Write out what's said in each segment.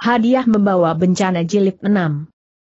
Hadiah membawa bencana jilid 6.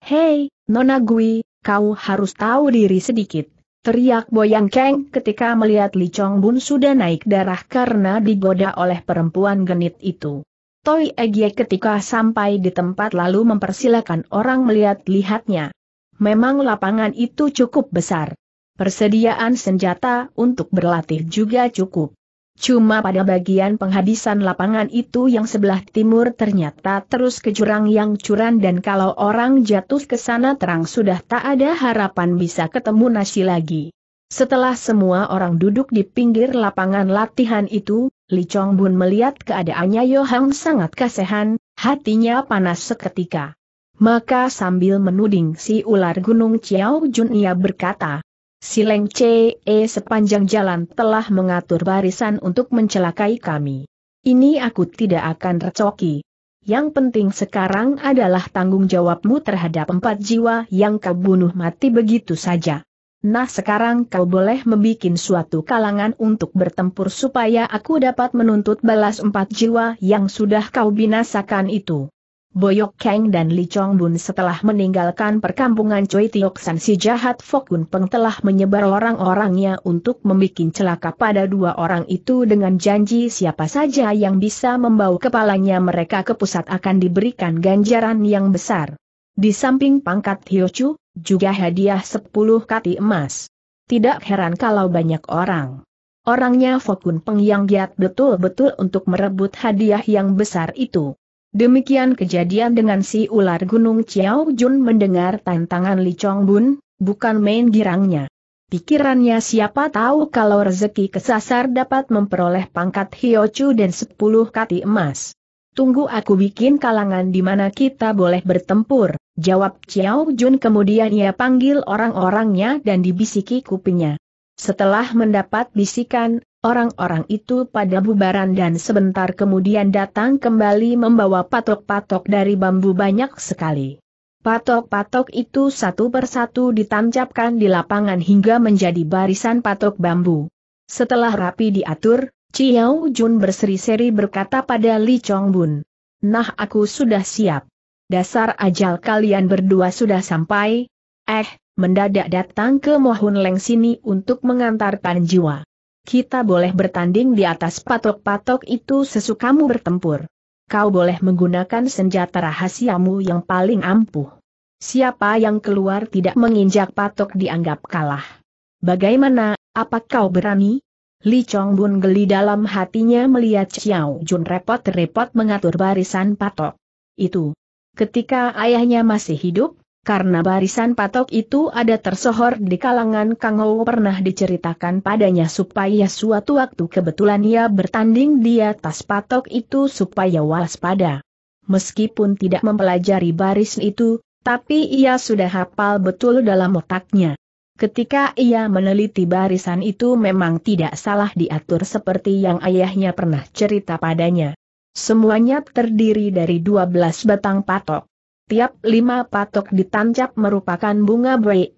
Hei, Nona Gui, kau harus tahu diri sedikit. Teriak Boyang Keng ketika melihat Li Chong Bun sudah naik darah karena digoda oleh perempuan genit itu. Toi Egye ketika sampai di tempat lalu mempersilakan orang melihat-lihatnya. Memang lapangan itu cukup besar. Persediaan senjata untuk berlatih juga cukup. Cuma pada bagian penghabisan lapangan itu yang sebelah timur ternyata terus ke jurang yang curan dan kalau orang jatuh ke sana terang sudah tak ada harapan bisa ketemu nasi lagi. Setelah semua orang duduk di pinggir lapangan latihan itu, Li Chong Bun melihat keadaannya Yohang sangat kasihan, hatinya panas seketika. Maka sambil menuding si ular gunung Chiao Jun ia berkata, Si Leng C.E. sepanjang jalan telah mengatur barisan untuk mencelakai kami. Ini aku tidak akan recoki. Yang penting sekarang adalah tanggung jawabmu terhadap empat jiwa yang kau bunuh mati begitu saja. Nah sekarang kau boleh membuat suatu kalangan untuk bertempur supaya aku dapat menuntut balas empat jiwa yang sudah kau binasakan itu. Boyok Kang dan Li Chong Bun setelah meninggalkan perkampungan Choi Tiok San si jahat Fokun Peng telah menyebar orang-orangnya untuk membuat celaka pada dua orang itu dengan janji siapa saja yang bisa membawa kepalanya mereka ke pusat akan diberikan ganjaran yang besar. Di samping pangkat Chu, juga hadiah 10 kati emas. Tidak heran kalau banyak orang. Orangnya Fokun Peng yang giat betul-betul untuk merebut hadiah yang besar itu. Demikian kejadian dengan si ular gunung Chiao Jun mendengar tantangan Li Chong Bun, bukan main girangnya. Pikirannya siapa tahu kalau rezeki kesasar dapat memperoleh pangkat Hio Chu dan sepuluh kati emas. Tunggu aku bikin kalangan di mana kita boleh bertempur, jawab Chiao Jun kemudian ia panggil orang-orangnya dan dibisiki kupingnya. Setelah mendapat bisikan, Orang-orang itu pada bubaran dan sebentar kemudian datang kembali membawa patok-patok dari bambu banyak sekali. Patok-patok itu satu persatu ditancapkan di lapangan hingga menjadi barisan patok bambu. Setelah rapi diatur, Chiao Jun berseri-seri berkata pada Li Chong Bun. Nah aku sudah siap. Dasar ajal kalian berdua sudah sampai. Eh, mendadak datang ke Mohun Leng sini untuk mengantarkan jiwa. Kita boleh bertanding di atas patok-patok itu sesukamu bertempur. Kau boleh menggunakan senjata rahasiamu yang paling ampuh. Siapa yang keluar tidak menginjak patok dianggap kalah. Bagaimana, apa kau berani? Li Chong Bun geli dalam hatinya melihat Xiao Jun repot-repot mengatur barisan patok. Itu. Ketika ayahnya masih hidup, karena barisan patok itu ada tersohor di kalangan Kang Ou pernah diceritakan padanya supaya suatu waktu kebetulan ia bertanding di atas patok itu supaya waspada. Meskipun tidak mempelajari baris itu, tapi ia sudah hafal betul dalam otaknya. Ketika ia meneliti barisan itu memang tidak salah diatur seperti yang ayahnya pernah cerita padanya. Semuanya terdiri dari 12 batang patok tiap lima patok ditancap merupakan bunga bwe.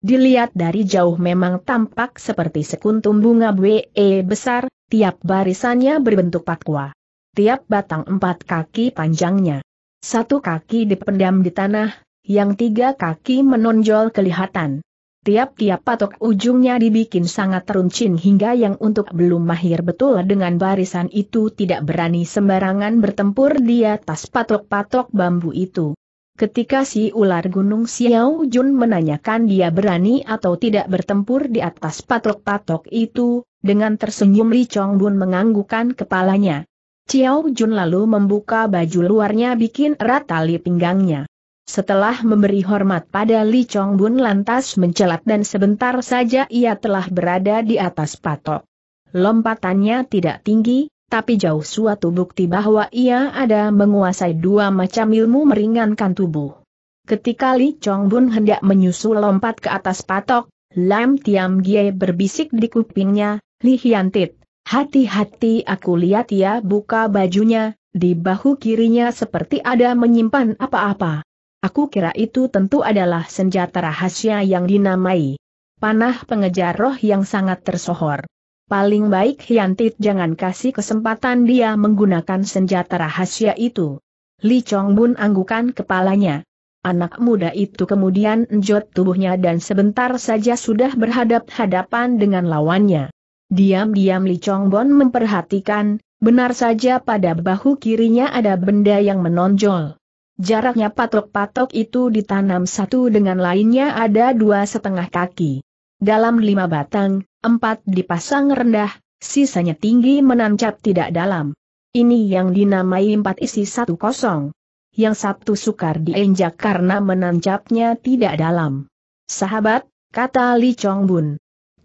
Dilihat dari jauh memang tampak seperti sekuntum bunga bwe besar, tiap barisannya berbentuk pakwa. Tiap batang empat kaki panjangnya. Satu kaki dipendam di tanah, yang tiga kaki menonjol kelihatan. Tiap-tiap patok ujungnya dibikin sangat teruncin hingga yang untuk belum mahir betul dengan barisan itu tidak berani sembarangan bertempur di atas patok-patok bambu itu. Ketika si ular gunung Xiao Jun menanyakan dia berani atau tidak bertempur di atas patok-patok itu, dengan tersenyum Li Chong Bun menganggukan kepalanya. Xiao Jun lalu membuka baju luarnya bikin erat tali pinggangnya. Setelah memberi hormat pada Li Chong Bun lantas mencelat dan sebentar saja ia telah berada di atas patok. Lompatannya tidak tinggi, tapi jauh suatu bukti bahwa ia ada menguasai dua macam ilmu meringankan tubuh. Ketika Li Chong Bun hendak menyusul lompat ke atas patok, Lam Tiam Gie berbisik di kupingnya, Li Tit, hati-hati aku lihat ia ya buka bajunya, di bahu kirinya seperti ada menyimpan apa-apa. Aku kira itu tentu adalah senjata rahasia yang dinamai panah pengejar roh yang sangat tersohor. Paling baik Hyantit jangan kasih kesempatan dia menggunakan senjata rahasia itu. Li Chong Bun anggukan kepalanya. Anak muda itu kemudian enjot tubuhnya dan sebentar saja sudah berhadap-hadapan dengan lawannya. Diam-diam Li Chong Bun memperhatikan, benar saja pada bahu kirinya ada benda yang menonjol. Jaraknya patok-patok itu ditanam satu dengan lainnya ada dua setengah kaki. Dalam lima batang, empat dipasang rendah, sisanya tinggi menancap tidak dalam. Ini yang dinamai empat isi satu kosong. Yang satu sukar diinjak karena menancapnya tidak dalam. Sahabat, kata Li Chong Bun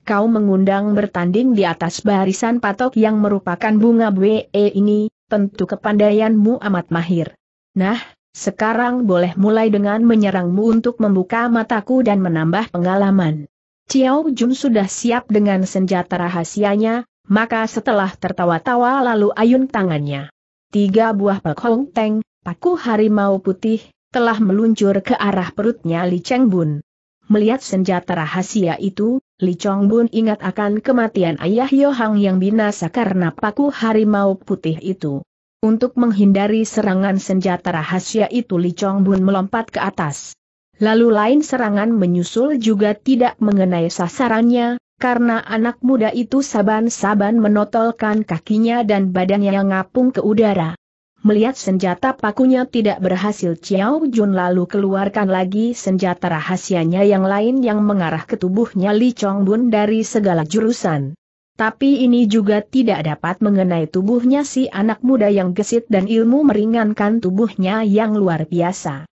kau mengundang bertanding di atas barisan patok yang merupakan bunga BE ini, tentu kepandaianmu amat mahir. Nah, sekarang boleh mulai dengan menyerangmu untuk membuka mataku dan menambah pengalaman. Ciao Jun sudah siap dengan senjata rahasianya, maka setelah tertawa-tawa lalu ayun tangannya. Tiga buah Hong teng, paku harimau putih, telah meluncur ke arah perutnya Li Cheng Bun. Melihat senjata rahasia itu, Li Chong Bun ingat akan kematian ayah Yohang yang binasa karena paku harimau putih itu. Untuk menghindari serangan senjata rahasia itu Li Chong Bun melompat ke atas. Lalu lain serangan menyusul juga tidak mengenai sasarannya, karena anak muda itu saban-saban menotolkan kakinya dan badannya yang ngapung ke udara. Melihat senjata pakunya tidak berhasil Chiao Jun lalu keluarkan lagi senjata rahasianya yang lain yang mengarah ke tubuhnya Li Chong Bun dari segala jurusan. Tapi ini juga tidak dapat mengenai tubuhnya si anak muda yang gesit dan ilmu meringankan tubuhnya yang luar biasa.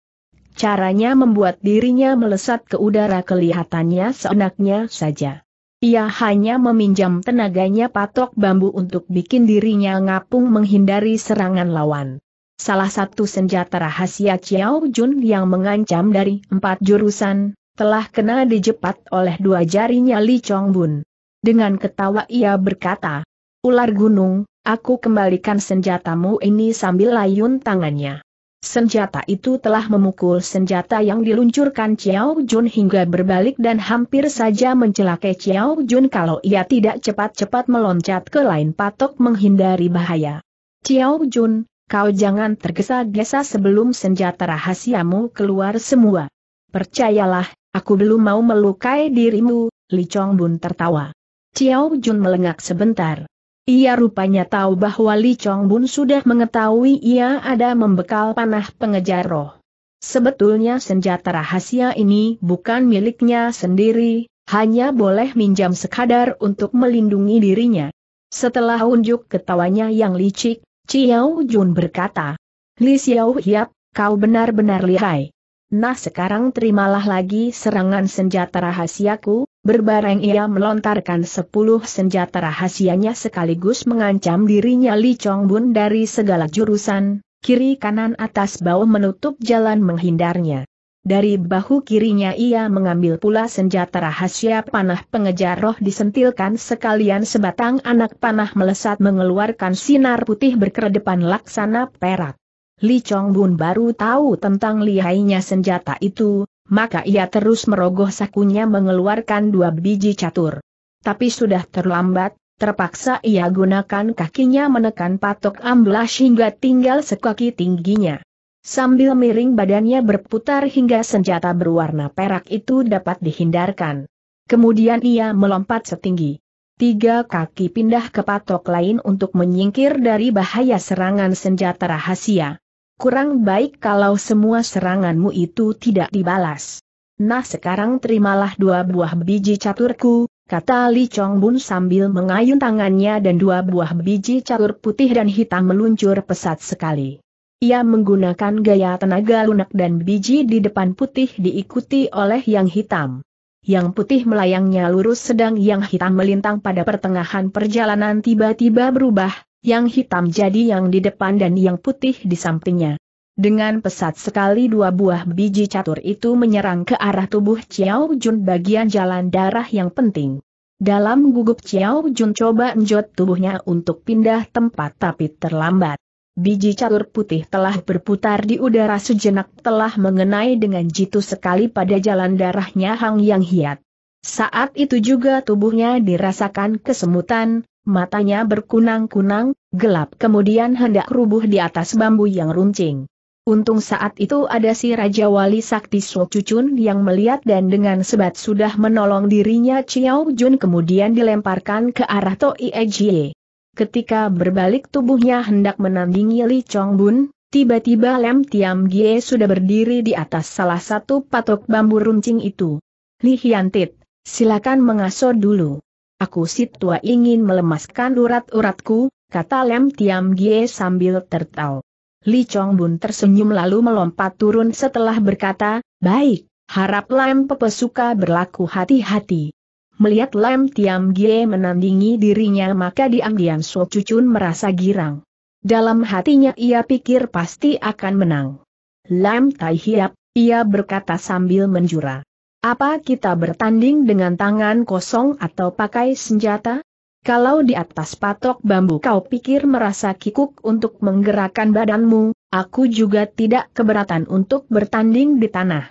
Caranya membuat dirinya melesat ke udara kelihatannya seenaknya saja. Ia hanya meminjam tenaganya patok bambu untuk bikin dirinya ngapung menghindari serangan lawan. Salah satu senjata rahasia Chiao Jun yang mengancam dari empat jurusan, telah kena dijepat oleh dua jarinya Li Chong Bun. Dengan ketawa ia berkata, Ular gunung, aku kembalikan senjatamu ini sambil layun tangannya. Senjata itu telah memukul senjata yang diluncurkan Chiao Jun hingga berbalik dan hampir saja mencelakai Chiao Jun kalau ia tidak cepat-cepat meloncat ke lain patok menghindari bahaya. Chiao Jun, kau jangan tergesa-gesa sebelum senjata rahasiamu keluar semua. Percayalah, aku belum mau melukai dirimu, Li Chong Bun tertawa. Ciao Jun melengak sebentar. Ia rupanya tahu bahwa Li Chong Bun sudah mengetahui ia ada membekal panah pengejar roh. Sebetulnya senjata rahasia ini bukan miliknya sendiri, hanya boleh minjam sekadar untuk melindungi dirinya. Setelah unjuk ketawanya yang licik, Ciao Jun berkata, Li Xiao Hiap, kau benar-benar lihai. Nah sekarang terimalah lagi serangan senjata rahasiaku, berbareng ia melontarkan sepuluh senjata rahasianya sekaligus mengancam dirinya Li Chong Bun dari segala jurusan, kiri kanan atas bawah menutup jalan menghindarnya. Dari bahu kirinya ia mengambil pula senjata rahasia panah pengejar roh disentilkan sekalian sebatang anak panah melesat mengeluarkan sinar putih berkedepan laksana perak. Li Chong Bun baru tahu tentang lihainya senjata itu, maka ia terus merogoh sakunya mengeluarkan dua biji catur. Tapi sudah terlambat, terpaksa ia gunakan kakinya menekan patok amblas hingga tinggal sekaki tingginya. Sambil miring badannya berputar hingga senjata berwarna perak itu dapat dihindarkan. Kemudian ia melompat setinggi. Tiga kaki pindah ke patok lain untuk menyingkir dari bahaya serangan senjata rahasia kurang baik kalau semua seranganmu itu tidak dibalas. Nah sekarang terimalah dua buah biji caturku, kata Li Chong Bun sambil mengayun tangannya dan dua buah biji catur putih dan hitam meluncur pesat sekali. Ia menggunakan gaya tenaga lunak dan biji di depan putih diikuti oleh yang hitam. Yang putih melayangnya lurus sedang yang hitam melintang pada pertengahan perjalanan tiba-tiba berubah, yang hitam jadi yang di depan dan yang putih di sampingnya. Dengan pesat sekali dua buah biji catur itu menyerang ke arah tubuh Chiao Jun bagian jalan darah yang penting. Dalam gugup Chiao Jun coba njot tubuhnya untuk pindah tempat tapi terlambat. Biji catur putih telah berputar di udara sejenak telah mengenai dengan jitu sekali pada jalan darahnya Hang Yang Hiat. Saat itu juga tubuhnya dirasakan kesemutan, matanya berkunang-kunang, gelap kemudian hendak rubuh di atas bambu yang runcing. Untung saat itu ada si Raja Wali Sakti Sho Cucun yang melihat dan dengan sebat sudah menolong dirinya Chiao Jun kemudian dilemparkan ke arah Toi Ejie. Ketika berbalik tubuhnya hendak menandingi Li Chong Bun, tiba-tiba Lem Tiam Gie sudah berdiri di atas salah satu patok bambu runcing itu. Li Tit, silakan mengasuh dulu. Aku si tua ingin melemaskan urat-uratku, kata Lem Tiam Gie sambil tertawa. Li Chong Bun tersenyum lalu melompat turun setelah berkata, Baik, harap Lem Pepesuka berlaku hati-hati. Melihat Lem Tiam Gie menandingi dirinya maka diam-diam So Cucun merasa girang. Dalam hatinya ia pikir pasti akan menang. Lem Tai Hiap, ia berkata sambil menjurah. Apa kita bertanding dengan tangan kosong atau pakai senjata? Kalau di atas patok bambu kau pikir merasa kikuk untuk menggerakkan badanmu, aku juga tidak keberatan untuk bertanding di tanah.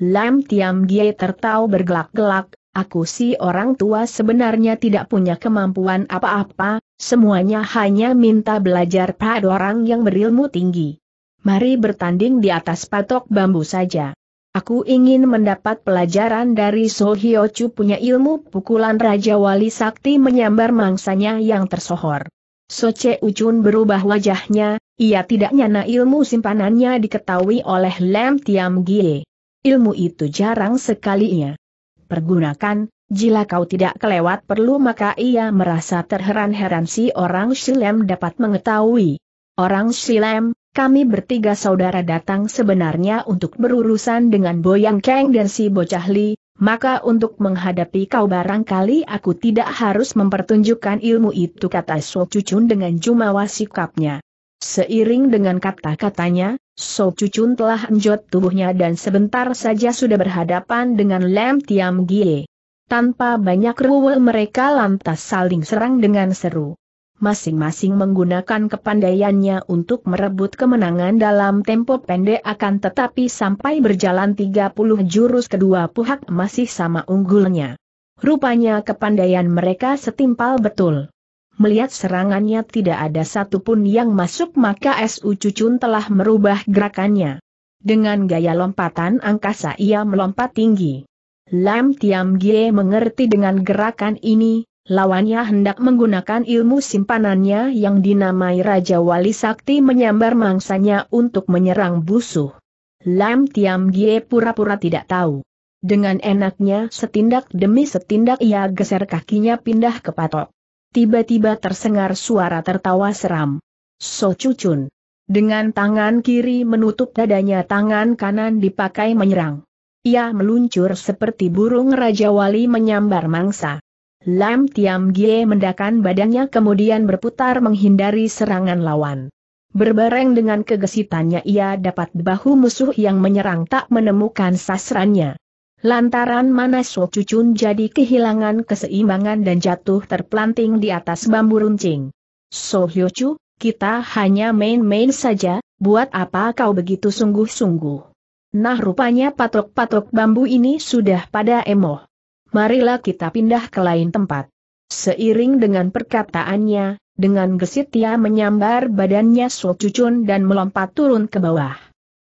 Lam Tiam Gie tertawa bergelak-gelak, aku si orang tua sebenarnya tidak punya kemampuan apa-apa, semuanya hanya minta belajar pada orang yang berilmu tinggi. Mari bertanding di atas patok bambu saja. Aku ingin mendapat pelajaran dari Sohiochu punya ilmu pukulan Raja Wali Sakti menyambar mangsanya yang tersohor. Soce Ucun berubah wajahnya, ia tidak nyana ilmu simpanannya diketahui oleh Lem Tiam Gie. Ilmu itu jarang sekalinya. Pergunakan, jika kau tidak kelewat perlu maka ia merasa terheran-heran si orang Silem dapat mengetahui. Orang Silem, kami bertiga saudara datang sebenarnya untuk berurusan dengan Boyang Kang dan si Bocah Li, maka untuk menghadapi kau barangkali aku tidak harus mempertunjukkan ilmu itu kata So Cucun dengan jumawa sikapnya. Seiring dengan kata-katanya, So Cucun telah enjot tubuhnya dan sebentar saja sudah berhadapan dengan Lem Tiam Gie. Tanpa banyak ruwel mereka lantas saling serang dengan seru masing-masing menggunakan kepandaiannya untuk merebut kemenangan dalam tempo pendek akan tetapi sampai berjalan 30 jurus kedua pihak masih sama unggulnya. Rupanya kepandaian mereka setimpal betul. Melihat serangannya tidak ada satupun yang masuk maka SU Cucun telah merubah gerakannya. Dengan gaya lompatan angkasa ia melompat tinggi. Lam Tiam Gie mengerti dengan gerakan ini, lawannya hendak menggunakan ilmu simpanannya yang dinamai Raja Wali Sakti menyambar mangsanya untuk menyerang busuh. Lam Tiam Gie pura-pura tidak tahu. Dengan enaknya setindak demi setindak ia geser kakinya pindah ke patok. Tiba-tiba tersengar suara tertawa seram. So cucun. Dengan tangan kiri menutup dadanya tangan kanan dipakai menyerang. Ia meluncur seperti burung Raja Wali menyambar mangsa. Lam Tiam Gie mendakan badannya kemudian berputar menghindari serangan lawan. Berbareng dengan kegesitannya ia dapat bahu musuh yang menyerang tak menemukan sasarannya. Lantaran mana Manaswo Cucun jadi kehilangan keseimbangan dan jatuh terpelanting di atas bambu runcing. So Chu, kita hanya main-main saja, buat apa kau begitu sungguh-sungguh? Nah rupanya patok-patok bambu ini sudah pada emoh marilah kita pindah ke lain tempat. Seiring dengan perkataannya, dengan gesit ia menyambar badannya So Cucun dan melompat turun ke bawah.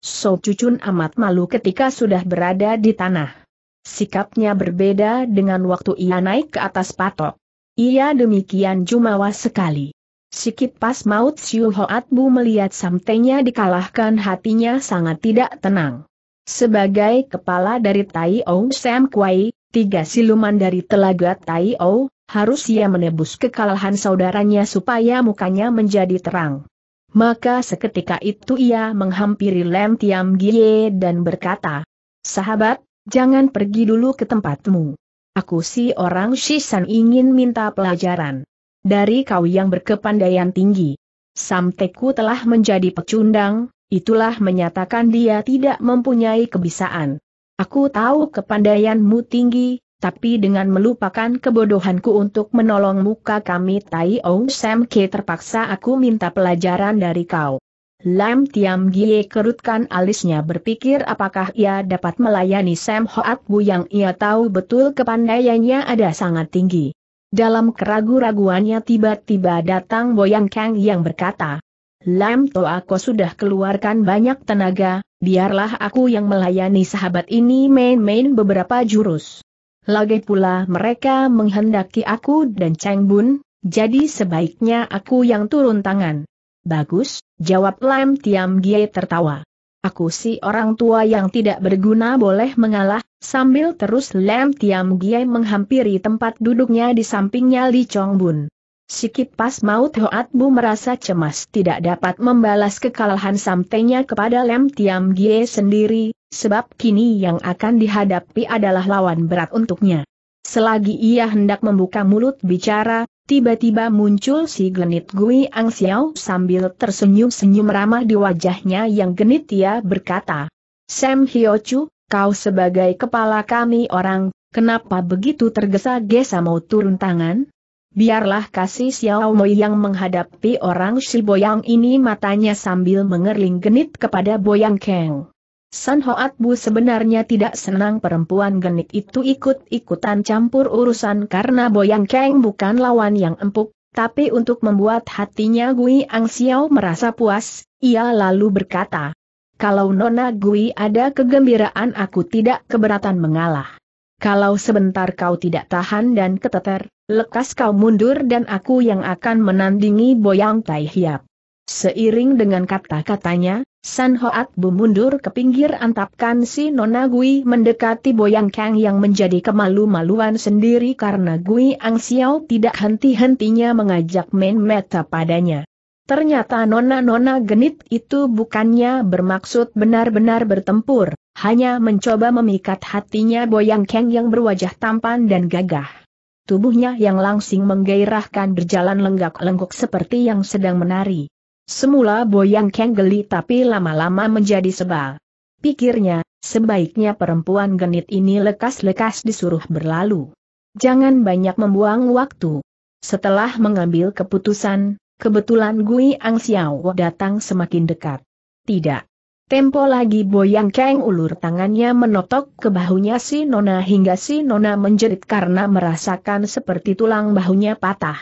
So Cucun amat malu ketika sudah berada di tanah. Sikapnya berbeda dengan waktu ia naik ke atas patok. Ia demikian jumawa sekali. Sikit pas maut Siu Hoat Bu melihat samtenya dikalahkan hatinya sangat tidak tenang. Sebagai kepala dari Tai Ong Sam Kwai, tiga siluman dari telaga O, harus ia menebus kekalahan saudaranya supaya mukanya menjadi terang. Maka seketika itu ia menghampiri Lem Tiam Gie dan berkata, Sahabat, jangan pergi dulu ke tempatmu. Aku si orang Shisan ingin minta pelajaran. Dari kau yang berkepandaian tinggi. Samteku telah menjadi pecundang, itulah menyatakan dia tidak mempunyai kebisaan. Aku tahu kepandaianmu tinggi, tapi dengan melupakan kebodohanku untuk menolong muka kami Tai Ong Sam Ke terpaksa aku minta pelajaran dari kau. Lam Tiam Gie kerutkan alisnya berpikir apakah ia dapat melayani Sam Hoat Bu yang ia tahu betul kepandaiannya ada sangat tinggi. Dalam keragu-raguannya tiba-tiba datang Boyang Kang yang berkata, Lam Toa Ko sudah keluarkan banyak tenaga, biarlah aku yang melayani sahabat ini main-main beberapa jurus. Lagi pula mereka menghendaki aku dan Cheng Bun, jadi sebaiknya aku yang turun tangan. Bagus, jawab Lam Tiam Gie tertawa. Aku si orang tua yang tidak berguna boleh mengalah, sambil terus Lam Tiam Gie menghampiri tempat duduknya di sampingnya Li Chong Bun. Sikit pas maut Hoat Bu merasa cemas tidak dapat membalas kekalahan samtenya kepada Lem Tiam Gie sendiri, sebab kini yang akan dihadapi adalah lawan berat untuknya. Selagi ia hendak membuka mulut bicara, tiba-tiba muncul si genit Gui Ang Xiao sambil tersenyum-senyum ramah di wajahnya yang genit ia berkata, Sam Chu, kau sebagai kepala kami orang, kenapa begitu tergesa-gesa mau turun tangan? Biarlah kasih Xiao Moi yang menghadapi orang si Boyang ini matanya sambil mengerling genit kepada Boyang Kang. San Hoat Bu sebenarnya tidak senang perempuan genit itu ikut-ikutan campur urusan karena Boyang Kang bukan lawan yang empuk, tapi untuk membuat hatinya Gui Ang Xiao merasa puas, ia lalu berkata, Kalau Nona Gui ada kegembiraan aku tidak keberatan mengalah. Kalau sebentar kau tidak tahan dan keteter, Lekas kau mundur dan aku yang akan menandingi Boyang Tai Hiap. Seiring dengan kata-katanya, San Hoat Bu ke pinggir antapkan si Nona Gui mendekati Boyang Kang yang menjadi kemalu-maluan sendiri karena Gui Ang Xiao tidak henti-hentinya mengajak main meta padanya. Ternyata Nona-Nona genit itu bukannya bermaksud benar-benar bertempur, hanya mencoba memikat hatinya Boyang Kang yang berwajah tampan dan gagah tubuhnya yang langsing menggairahkan berjalan lenggak-lenggok seperti yang sedang menari. Semula Boyang Keng tapi lama-lama menjadi sebal. Pikirnya, sebaiknya perempuan genit ini lekas-lekas disuruh berlalu. Jangan banyak membuang waktu. Setelah mengambil keputusan, kebetulan Gui Ang Xiao datang semakin dekat. Tidak Tempo lagi Boyang Kang ulur tangannya menotok ke bahunya si Nona hingga si Nona menjerit karena merasakan seperti tulang bahunya patah.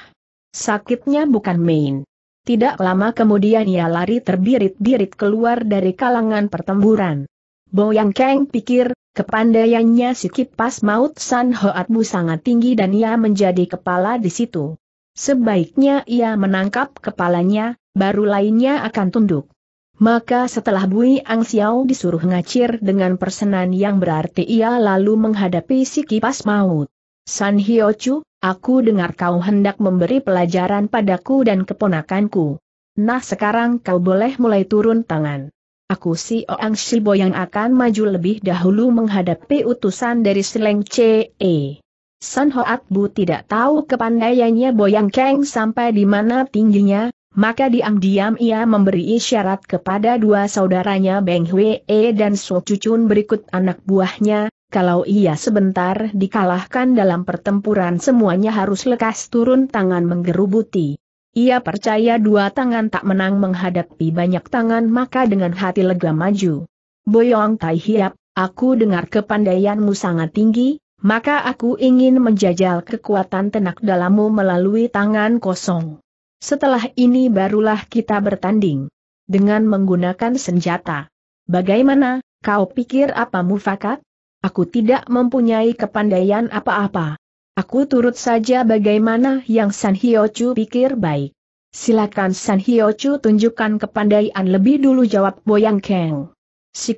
Sakitnya bukan main. Tidak lama kemudian ia lari terbirit-birit keluar dari kalangan pertempuran. Boyang Kang pikir, kepandaiannya si kipas maut San sangat tinggi dan ia menjadi kepala di situ. Sebaiknya ia menangkap kepalanya, baru lainnya akan tunduk. Maka setelah Bui Ang Xiao disuruh ngacir dengan persenan yang berarti ia lalu menghadapi si kipas maut. San Hio Chu, aku dengar kau hendak memberi pelajaran padaku dan keponakanku. Nah sekarang kau boleh mulai turun tangan. Aku si Oang Shibo yang akan maju lebih dahulu menghadapi utusan dari Seleng C.E. E. San Hoat Bu tidak tahu kepandaiannya Boyang Keng sampai di mana tingginya, maka diam-diam ia memberi isyarat kepada dua saudaranya Beng Hwee dan So Cucun berikut anak buahnya, kalau ia sebentar dikalahkan dalam pertempuran semuanya harus lekas turun tangan menggerubuti. Ia percaya dua tangan tak menang menghadapi banyak tangan maka dengan hati lega maju. Boyong Tai Hiap, aku dengar kepandaianmu sangat tinggi, maka aku ingin menjajal kekuatan tenak dalammu melalui tangan kosong. Setelah ini barulah kita bertanding. Dengan menggunakan senjata. Bagaimana, kau pikir apa mufakat? Aku tidak mempunyai kepandaian apa-apa. Aku turut saja bagaimana yang San Hyochu pikir baik. Silakan San Hyochu tunjukkan kepandaian lebih dulu jawab Boyang Kang. Si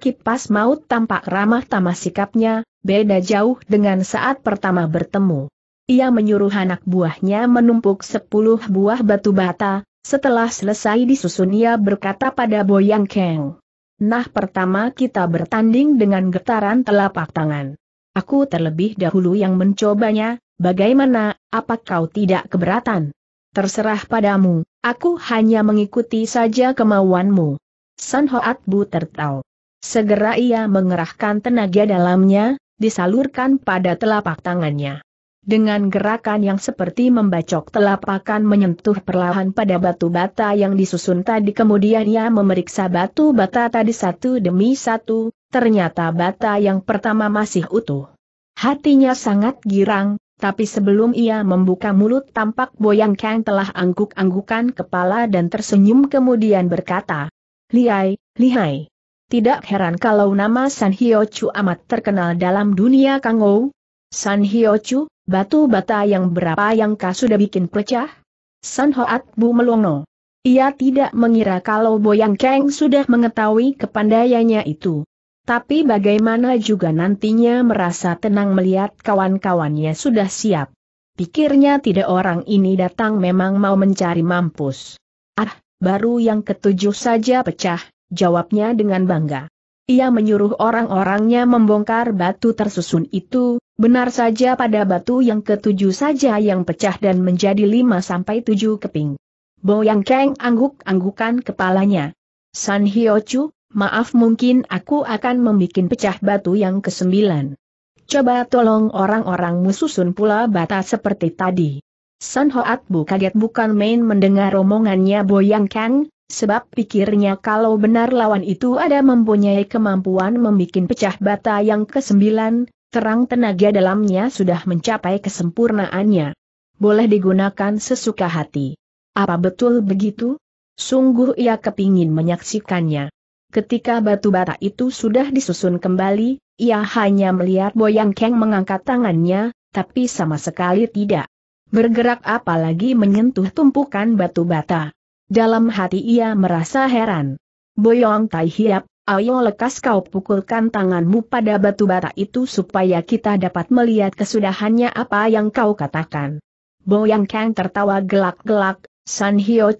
maut tampak ramah tamah sikapnya, beda jauh dengan saat pertama bertemu. Ia menyuruh anak buahnya menumpuk sepuluh buah batu bata, setelah selesai disusun ia berkata pada Boyang Kang. Nah pertama kita bertanding dengan getaran telapak tangan. Aku terlebih dahulu yang mencobanya, bagaimana, apa kau tidak keberatan? Terserah padamu, aku hanya mengikuti saja kemauanmu. San Hoat Bu tertawa. Segera ia mengerahkan tenaga dalamnya, disalurkan pada telapak tangannya. Dengan gerakan yang seperti membacok telapakan menyentuh perlahan pada batu bata yang disusun tadi kemudian ia memeriksa batu bata tadi satu demi satu, ternyata bata yang pertama masih utuh. Hatinya sangat girang, tapi sebelum ia membuka mulut tampak Boyang Kang telah angguk-anggukan kepala dan tersenyum kemudian berkata, Lihai, lihai. Tidak heran kalau nama San Hyo Chu amat terkenal dalam dunia Kangou. San Hyo Chu, batu bata yang berapa yang kau sudah bikin pecah? San Hoat Bu melongo. Ia tidak mengira kalau Boyang Kang sudah mengetahui kepandaiannya itu. Tapi bagaimana juga nantinya merasa tenang melihat kawan-kawannya sudah siap. Pikirnya tidak orang ini datang memang mau mencari mampus. Ah, baru yang ketujuh saja pecah, jawabnya dengan bangga. Ia menyuruh orang-orangnya membongkar batu tersusun itu, Benar saja pada batu yang ketujuh saja yang pecah dan menjadi lima sampai tujuh keping. Boyang Kang angguk-anggukan kepalanya. San Hyo maaf mungkin aku akan membuat pecah batu yang kesembilan. Coba tolong orang-orangmu susun pula bata seperti tadi. San Hoat Bu kaget bukan main mendengar romongannya Boyang Kang, sebab pikirnya kalau benar lawan itu ada mempunyai kemampuan membuat pecah bata yang kesembilan, terang tenaga dalamnya sudah mencapai kesempurnaannya. Boleh digunakan sesuka hati. Apa betul begitu? Sungguh ia kepingin menyaksikannya. Ketika batu bata itu sudah disusun kembali, ia hanya melihat Boyang Keng mengangkat tangannya, tapi sama sekali tidak bergerak apalagi menyentuh tumpukan batu bata. Dalam hati ia merasa heran. Boyong Tai Hiap, Ayo lekas kau pukulkan tanganmu pada batu bata itu supaya kita dapat melihat kesudahannya apa yang kau katakan. Boyang Kang tertawa gelak-gelak, San Hyo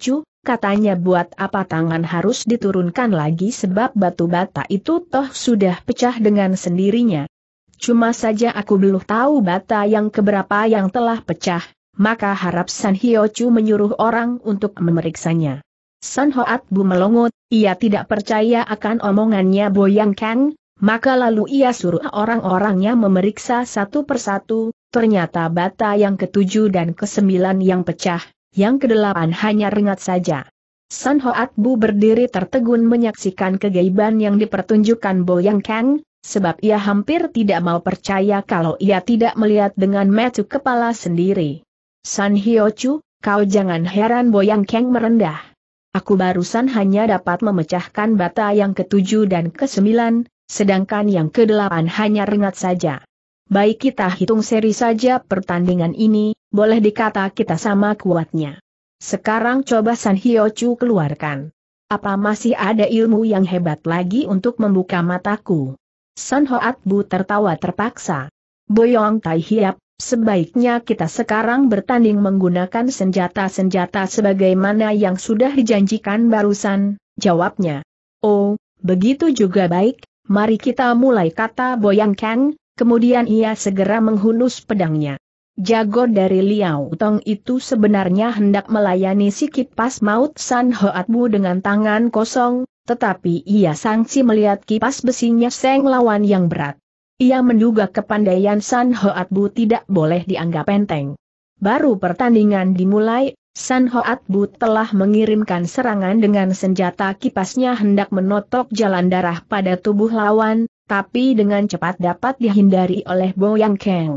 katanya buat apa tangan harus diturunkan lagi sebab batu bata itu toh sudah pecah dengan sendirinya. Cuma saja aku belum tahu bata yang keberapa yang telah pecah, maka harap San Hyo menyuruh orang untuk memeriksanya. San Hoat Bu melongot, ia tidak percaya akan omongannya Boyang Kang, maka lalu ia suruh orang-orangnya memeriksa satu persatu, ternyata bata yang ketujuh dan kesembilan yang pecah, yang kedelapan hanya ringat saja. San Hoat Bu berdiri tertegun menyaksikan kegaiban yang dipertunjukkan Boyang Kang, sebab ia hampir tidak mau percaya kalau ia tidak melihat dengan metu kepala sendiri. San Hyo Chu, kau jangan heran Boyang Kang merendah. Aku barusan hanya dapat memecahkan bata yang ketujuh dan kesembilan, sedangkan yang kedelapan hanya ringat saja. Baik kita hitung seri saja pertandingan ini, boleh dikata kita sama kuatnya. Sekarang coba San Hyochu keluarkan. Apa masih ada ilmu yang hebat lagi untuk membuka mataku? San Hoat Bu tertawa terpaksa. Boyong Tai Hiap, Sebaiknya kita sekarang bertanding menggunakan senjata-senjata sebagaimana yang sudah dijanjikan barusan, jawabnya. Oh, begitu juga baik, mari kita mulai kata Boyang Kang, kemudian ia segera menghunus pedangnya. Jago dari Liao Tong itu sebenarnya hendak melayani si kipas maut San Hoatmu dengan tangan kosong, tetapi ia sangsi melihat kipas besinya Seng Lawan yang berat. Ia menduga kepandaian San Hoat Bu tidak boleh dianggap enteng. Baru pertandingan dimulai, San Hoat Bu telah mengirimkan serangan dengan senjata kipasnya hendak menotok jalan darah pada tubuh lawan, tapi dengan cepat dapat dihindari oleh Yang Kang.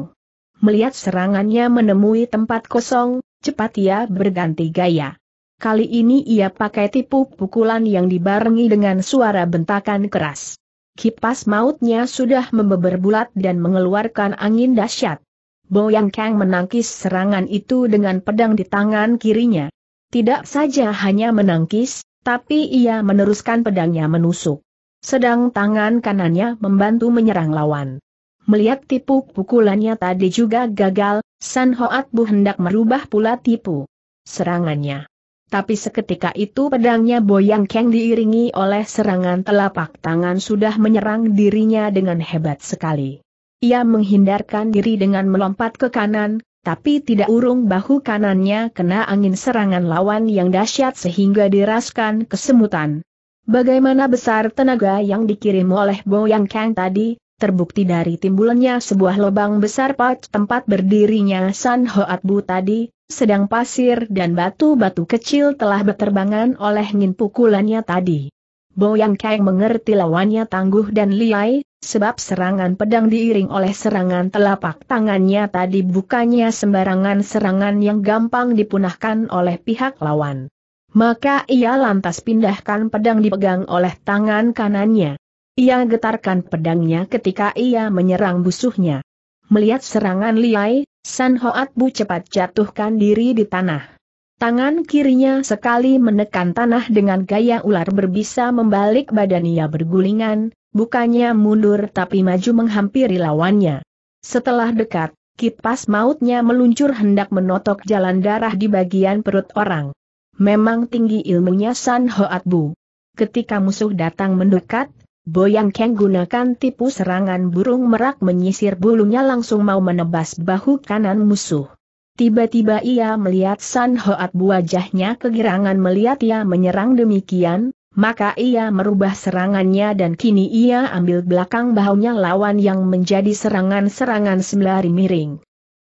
Melihat serangannya menemui tempat kosong, cepat ia berganti gaya. Kali ini ia pakai tipu pukulan yang dibarengi dengan suara bentakan keras. Kipas mautnya sudah membeber bulat dan mengeluarkan angin dahsyat. Boyang Kang menangkis serangan itu dengan pedang di tangan kirinya. Tidak saja hanya menangkis, tapi ia meneruskan pedangnya menusuk. Sedang tangan kanannya membantu menyerang lawan. Melihat tipu pukulannya tadi juga gagal, San Hoat Bu hendak merubah pula tipu serangannya. Tapi seketika itu pedangnya Boyang Keng diiringi oleh serangan telapak tangan sudah menyerang dirinya dengan hebat sekali. Ia menghindarkan diri dengan melompat ke kanan, tapi tidak urung bahu kanannya kena angin serangan lawan yang dahsyat sehingga diraskan kesemutan. Bagaimana besar tenaga yang dikirim oleh Boyang Kang tadi, terbukti dari timbulnya sebuah lubang besar pada tempat berdirinya San Hoat Bu tadi, sedang pasir dan batu-batu kecil telah berterbangan oleh ngin pukulannya tadi. Boyang Kang mengerti lawannya tangguh dan liai, sebab serangan pedang diiring oleh serangan telapak tangannya tadi bukannya sembarangan serangan yang gampang dipunahkan oleh pihak lawan. Maka ia lantas pindahkan pedang dipegang oleh tangan kanannya. Ia getarkan pedangnya ketika ia menyerang busuhnya. Melihat serangan liai, San Hoat Bu cepat jatuhkan diri di tanah. Tangan kirinya sekali menekan tanah dengan gaya ular berbisa membalik badan ia bergulingan, bukannya mundur tapi maju menghampiri lawannya. Setelah dekat, kipas mautnya meluncur hendak menotok jalan darah di bagian perut orang. Memang tinggi ilmunya San Hoat Bu. Ketika musuh datang mendekat, Boyang Keng gunakan tipu serangan burung merak menyisir bulunya langsung mau menebas bahu kanan musuh. Tiba-tiba ia melihat San Hoat wajahnya kegirangan melihat ia menyerang demikian, maka ia merubah serangannya dan kini ia ambil belakang bahunya lawan yang menjadi serangan-serangan sembilan miring.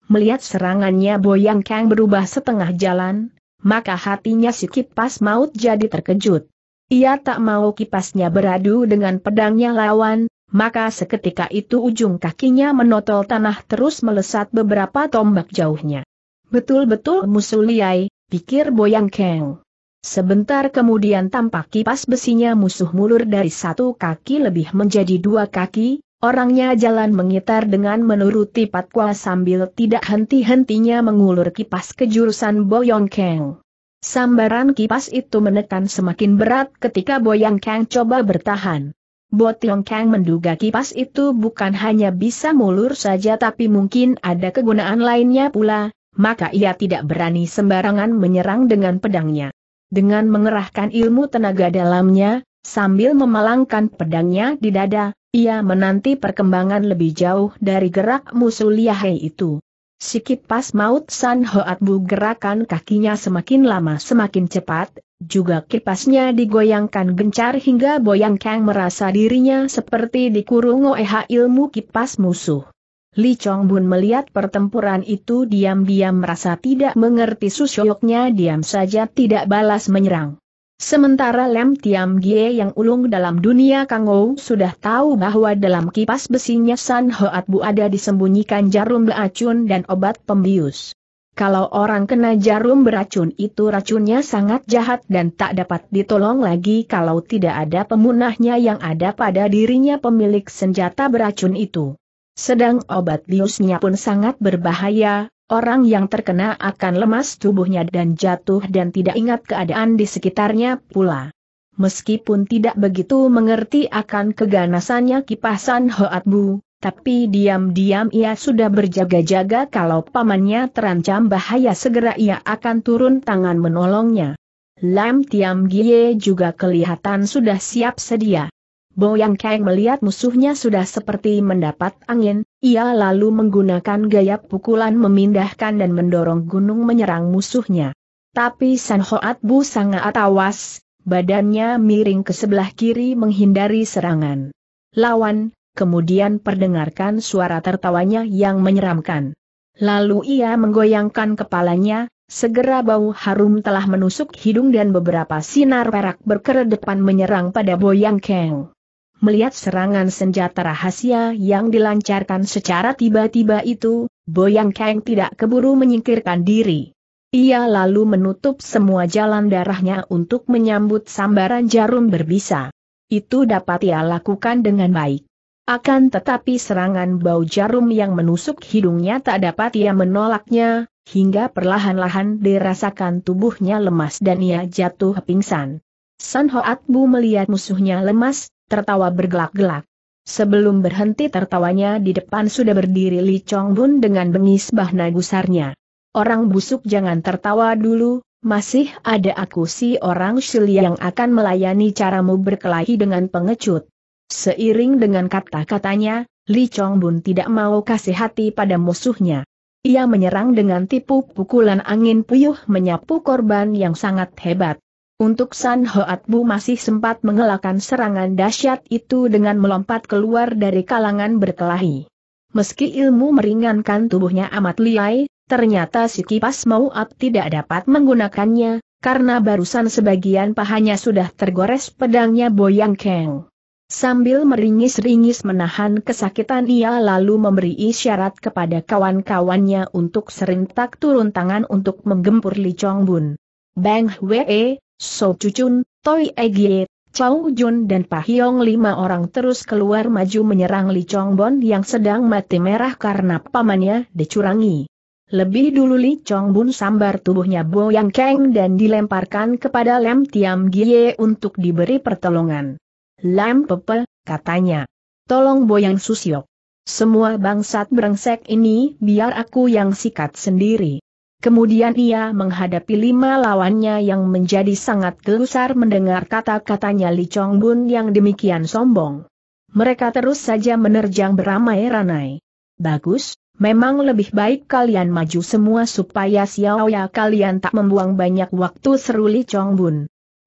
Melihat serangannya Boyang Kang berubah setengah jalan, maka hatinya si pas maut jadi terkejut. Ia tak mau kipasnya beradu dengan pedangnya lawan, maka seketika itu ujung kakinya menotol tanah terus melesat beberapa tombak jauhnya. Betul-betul musuh liai, pikir Boyang Keng. Sebentar kemudian tampak kipas besinya musuh mulur dari satu kaki lebih menjadi dua kaki, orangnya jalan mengitar dengan menuruti patwa sambil tidak henti-hentinya mengulur kipas ke jurusan Boyong Keng. Sambaran kipas itu menekan semakin berat ketika Boyang Kang coba bertahan. Botiong Kang menduga kipas itu bukan hanya bisa mulur saja tapi mungkin ada kegunaan lainnya pula, maka ia tidak berani sembarangan menyerang dengan pedangnya. Dengan mengerahkan ilmu tenaga dalamnya, sambil memalangkan pedangnya di dada, ia menanti perkembangan lebih jauh dari gerak musuh liahe itu. Si kipas maut San Hoat Bu gerakan kakinya semakin lama semakin cepat, juga kipasnya digoyangkan gencar hingga Boyang Kang merasa dirinya seperti dikurung oleh ilmu kipas musuh. Li Chong Bun melihat pertempuran itu diam-diam merasa tidak mengerti susyoknya diam saja tidak balas menyerang. Sementara Lem Tiam Gie yang ulung dalam dunia Kangou sudah tahu bahwa dalam kipas besinya San Hoat Bu ada disembunyikan jarum beracun dan obat pembius. Kalau orang kena jarum beracun itu racunnya sangat jahat dan tak dapat ditolong lagi kalau tidak ada pemunahnya yang ada pada dirinya pemilik senjata beracun itu. Sedang obat biusnya pun sangat berbahaya, Orang yang terkena akan lemas tubuhnya dan jatuh dan tidak ingat keadaan di sekitarnya pula. Meskipun tidak begitu mengerti akan keganasannya kipasan Hoat Bu, tapi diam-diam ia sudah berjaga-jaga kalau pamannya terancam bahaya segera ia akan turun tangan menolongnya. Lam Tiam Gie juga kelihatan sudah siap sedia. Boyang Kang melihat musuhnya sudah seperti mendapat angin, ia lalu menggunakan gaya pukulan memindahkan dan mendorong gunung menyerang musuhnya. Tapi San Hoat Bu sangat awas, badannya miring ke sebelah kiri menghindari serangan. Lawan, kemudian perdengarkan suara tertawanya yang menyeramkan. Lalu ia menggoyangkan kepalanya, segera bau harum telah menusuk hidung dan beberapa sinar perak berkeredepan menyerang pada Boyang Kang. Melihat serangan senjata rahasia yang dilancarkan secara tiba-tiba itu, Boyang Kang tidak keburu menyingkirkan diri. Ia lalu menutup semua jalan darahnya untuk menyambut sambaran jarum berbisa. Itu dapat ia lakukan dengan baik. Akan tetapi serangan bau jarum yang menusuk hidungnya tak dapat ia menolaknya, hingga perlahan-lahan dirasakan tubuhnya lemas dan ia jatuh pingsan. San Hoat Bu melihat musuhnya lemas, tertawa bergelak-gelak. Sebelum berhenti tertawanya di depan sudah berdiri Li Chong Bun dengan bengis bahna gusarnya. Orang busuk jangan tertawa dulu, masih ada aku si orang Shili yang akan melayani caramu berkelahi dengan pengecut. Seiring dengan kata-katanya, Li Chong Bun tidak mau kasih hati pada musuhnya. Ia menyerang dengan tipu pukulan angin puyuh menyapu korban yang sangat hebat. Untuk San Hoatbu masih sempat mengelakkan serangan dahsyat itu dengan melompat keluar dari kalangan berkelahi. Meski ilmu meringankan tubuhnya amat liai, ternyata si kipas mauat tidak dapat menggunakannya, karena barusan sebagian pahanya sudah tergores pedangnya Boyang Keng. Sambil meringis-ringis menahan kesakitan ia lalu memberi isyarat kepada kawan-kawannya untuk serentak turun tangan untuk menggempur Li Chong Bun. Bang Hwee, So Cucun, Toi Egie, Chow Jun dan Pahyong lima orang terus keluar maju menyerang Li Chongbon yang sedang mati merah karena pamannya dicurangi. Lebih dulu Li Chongbun sambar tubuhnya Bo Yang Kang dan dilemparkan kepada Lam Tiam Gie untuk diberi pertolongan. Lam Pepe, katanya. Tolong Bo Yang Susiok. Semua bangsat berengsek ini biar aku yang sikat sendiri. Kemudian ia menghadapi lima lawannya yang menjadi sangat gelusar mendengar kata-katanya Li Chongbun yang demikian sombong. Mereka terus saja menerjang beramai-ranai. Bagus, memang lebih baik kalian maju semua supaya Xiao Ya kalian tak membuang banyak waktu seru Li Chong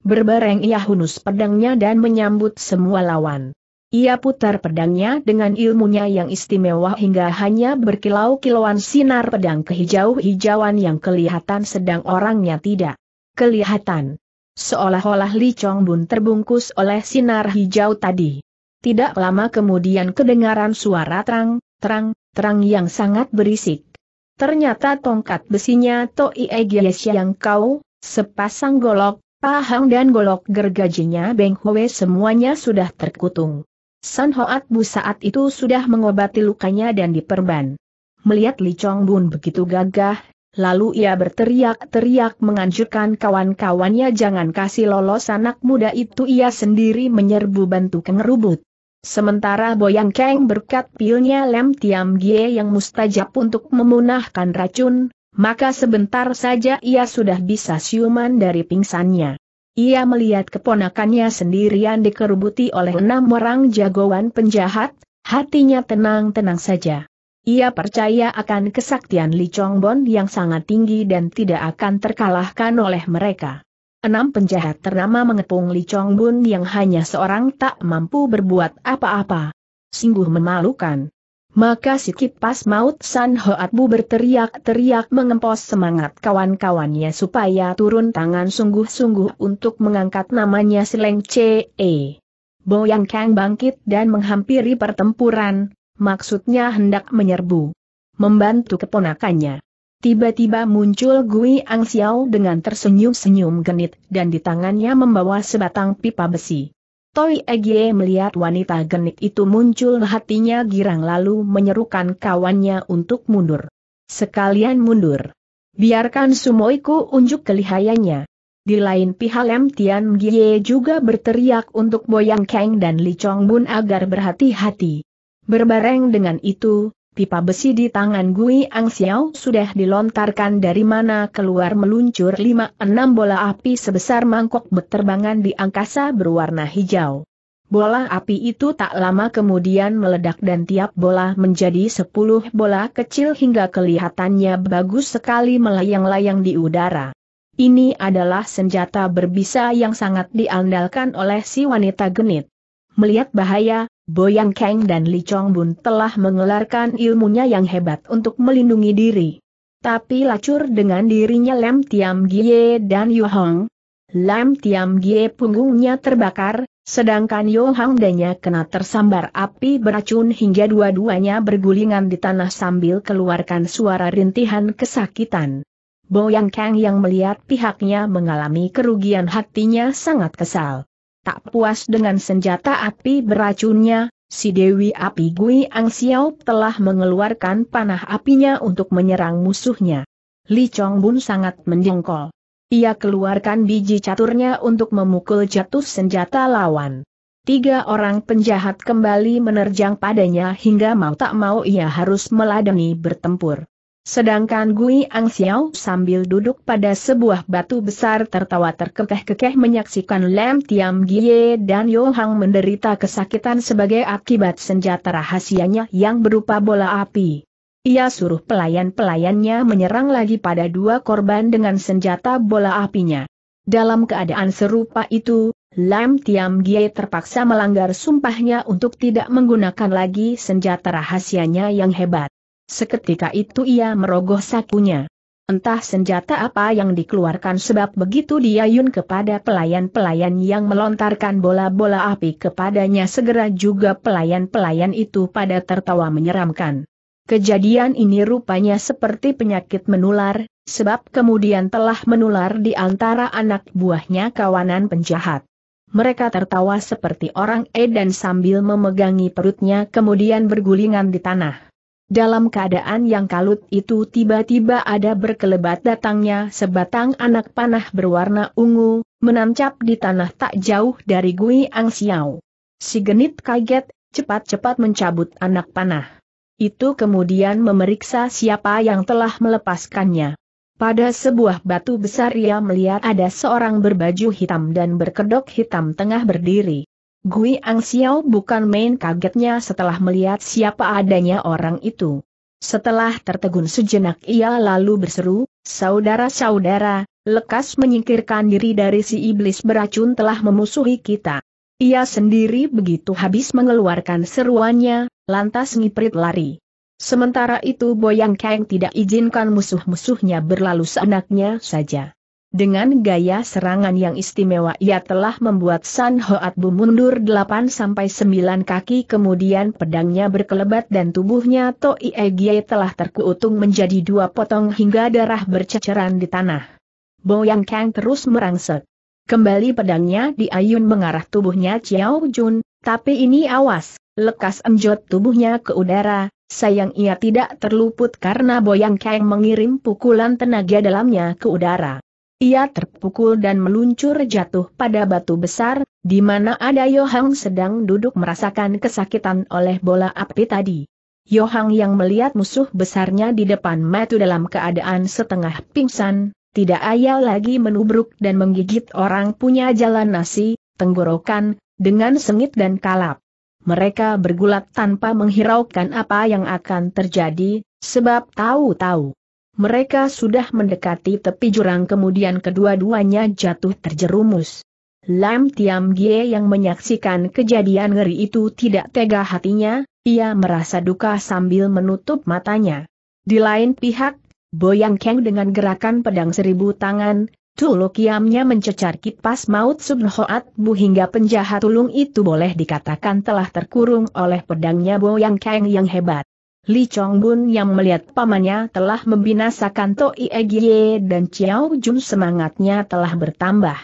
Berbareng ia hunus pedangnya dan menyambut semua lawan. Ia putar pedangnya dengan ilmunya yang istimewa hingga hanya berkilau-kilauan sinar pedang kehijau-hijauan yang kelihatan sedang orangnya tidak kelihatan. Seolah-olah Li Chong Bun terbungkus oleh sinar hijau tadi. Tidak lama kemudian kedengaran suara terang, terang, terang yang sangat berisik. Ternyata tongkat besinya Toi Egyes yang kau, sepasang golok, pahang dan golok gergajinya Beng Hwe semuanya sudah terkutung. San Hoat Bu saat itu sudah mengobati lukanya dan diperban. Melihat Li Chong Bun begitu gagah, lalu ia berteriak-teriak menganjurkan kawan-kawannya jangan kasih lolos anak muda itu ia sendiri menyerbu bantu kengerubut. Sementara Boyang Keng berkat pilnya Lem Tiam Gie yang mustajab untuk memunahkan racun, maka sebentar saja ia sudah bisa siuman dari pingsannya. Ia melihat keponakannya sendirian dikerubuti oleh enam orang jagoan penjahat, hatinya tenang-tenang saja. Ia percaya akan kesaktian Li Chongbon yang sangat tinggi dan tidak akan terkalahkan oleh mereka. Enam penjahat ternama mengepung Li Chongbun yang hanya seorang tak mampu berbuat apa-apa. Sungguh memalukan. Maka si kipas maut San Hoatbu berteriak-teriak mengempos semangat kawan-kawannya supaya turun tangan sungguh-sungguh untuk mengangkat namanya sileng C.E. Boyang Kang bangkit dan menghampiri pertempuran, maksudnya hendak menyerbu. Membantu keponakannya. Tiba-tiba muncul Gui Ang Xiao dengan tersenyum-senyum genit dan di tangannya membawa sebatang pipa besi. Toi Egye melihat wanita genit itu muncul hatinya girang lalu menyerukan kawannya untuk mundur. Sekalian mundur. Biarkan Sumoiku unjuk kelihayannya. Di lain pihak Lem Tian Gye juga berteriak untuk Boyang Kang dan Li Chong Bun agar berhati-hati. Berbareng dengan itu, Pipa besi di tangan Gui Ang Xiao sudah dilontarkan dari mana keluar meluncur lima enam bola api sebesar mangkok berterbangan di angkasa berwarna hijau. Bola api itu tak lama kemudian meledak dan tiap bola menjadi sepuluh bola kecil hingga kelihatannya bagus sekali melayang-layang di udara. Ini adalah senjata berbisa yang sangat diandalkan oleh si wanita genit. Melihat bahaya, Boyang Kang dan Li Chong telah mengelarkan ilmunya yang hebat untuk melindungi diri. Tapi lacur dengan dirinya Lam Tiam Gie dan Yu Hong. Lam Tiam Gie punggungnya terbakar, sedangkan Yu Hong danya kena tersambar api beracun hingga dua-duanya bergulingan di tanah sambil keluarkan suara rintihan kesakitan. Boyang Kang yang melihat pihaknya mengalami kerugian hatinya sangat kesal. Tak puas dengan senjata api beracunnya, si Dewi Api Gui Ang Xiao telah mengeluarkan panah apinya untuk menyerang musuhnya. Li Chong Bun sangat mendengkol. Ia keluarkan biji caturnya untuk memukul jatuh senjata lawan. Tiga orang penjahat kembali menerjang padanya hingga mau tak mau ia harus meladeni bertempur. Sedangkan Gui Ang Xiao sambil duduk pada sebuah batu besar tertawa terkekeh-kekeh menyaksikan Lem Tiam Gie dan Yo Hang menderita kesakitan sebagai akibat senjata rahasianya yang berupa bola api. Ia suruh pelayan-pelayannya menyerang lagi pada dua korban dengan senjata bola apinya. Dalam keadaan serupa itu, Lam Tiam Gie terpaksa melanggar sumpahnya untuk tidak menggunakan lagi senjata rahasianya yang hebat. Seketika itu ia merogoh sakunya. Entah senjata apa yang dikeluarkan sebab begitu diayun kepada pelayan-pelayan yang melontarkan bola-bola api kepadanya segera juga pelayan-pelayan itu pada tertawa menyeramkan. Kejadian ini rupanya seperti penyakit menular, sebab kemudian telah menular di antara anak buahnya kawanan penjahat. Mereka tertawa seperti orang edan sambil memegangi perutnya kemudian bergulingan di tanah. Dalam keadaan yang kalut itu tiba-tiba ada berkelebat datangnya sebatang anak panah berwarna ungu, menancap di tanah tak jauh dari Gui Ang Xiao. Si genit kaget, cepat-cepat mencabut anak panah. Itu kemudian memeriksa siapa yang telah melepaskannya. Pada sebuah batu besar ia melihat ada seorang berbaju hitam dan berkedok hitam tengah berdiri. Gui Ang Xiao bukan main kagetnya setelah melihat siapa adanya orang itu. Setelah tertegun sejenak ia lalu berseru, Saudara-saudara, lekas menyingkirkan diri dari si iblis beracun telah memusuhi kita. Ia sendiri begitu habis mengeluarkan seruannya, lantas ngiprit lari. Sementara itu Boyang Kang tidak izinkan musuh-musuhnya berlalu seenaknya saja. Dengan gaya serangan yang istimewa ia telah membuat San Hoat Bu mundur 8-9 kaki kemudian pedangnya berkelebat dan tubuhnya Toi Gie telah terkutung menjadi dua potong hingga darah berceceran di tanah. Boyang Kang terus merangsek. Kembali pedangnya diayun mengarah tubuhnya Chiao Jun, tapi ini awas, lekas emjot tubuhnya ke udara, sayang ia tidak terluput karena Boyang Kang mengirim pukulan tenaga dalamnya ke udara. Ia terpukul dan meluncur jatuh pada batu besar, di mana ada Yohang sedang duduk merasakan kesakitan oleh bola api tadi. Yohang yang melihat musuh besarnya di depan matu dalam keadaan setengah pingsan, tidak ayal lagi menubruk dan menggigit orang punya jalan nasi, tenggorokan, dengan sengit dan kalap. Mereka bergulat tanpa menghiraukan apa yang akan terjadi, sebab tahu-tahu mereka sudah mendekati tepi jurang kemudian kedua-duanya jatuh terjerumus. Lam Tiam Gie yang menyaksikan kejadian ngeri itu tidak tega hatinya, ia merasa duka sambil menutup matanya. Di lain pihak, Boyang Kang dengan gerakan pedang seribu tangan, Tulu kiamnya mencecar kipas maut Subnhoat Bu hingga penjahat tulung itu boleh dikatakan telah terkurung oleh pedangnya Boyang Kang yang hebat. Li Chong Bun yang melihat pamannya telah membinasakan To Gie dan Chiao Jun semangatnya telah bertambah.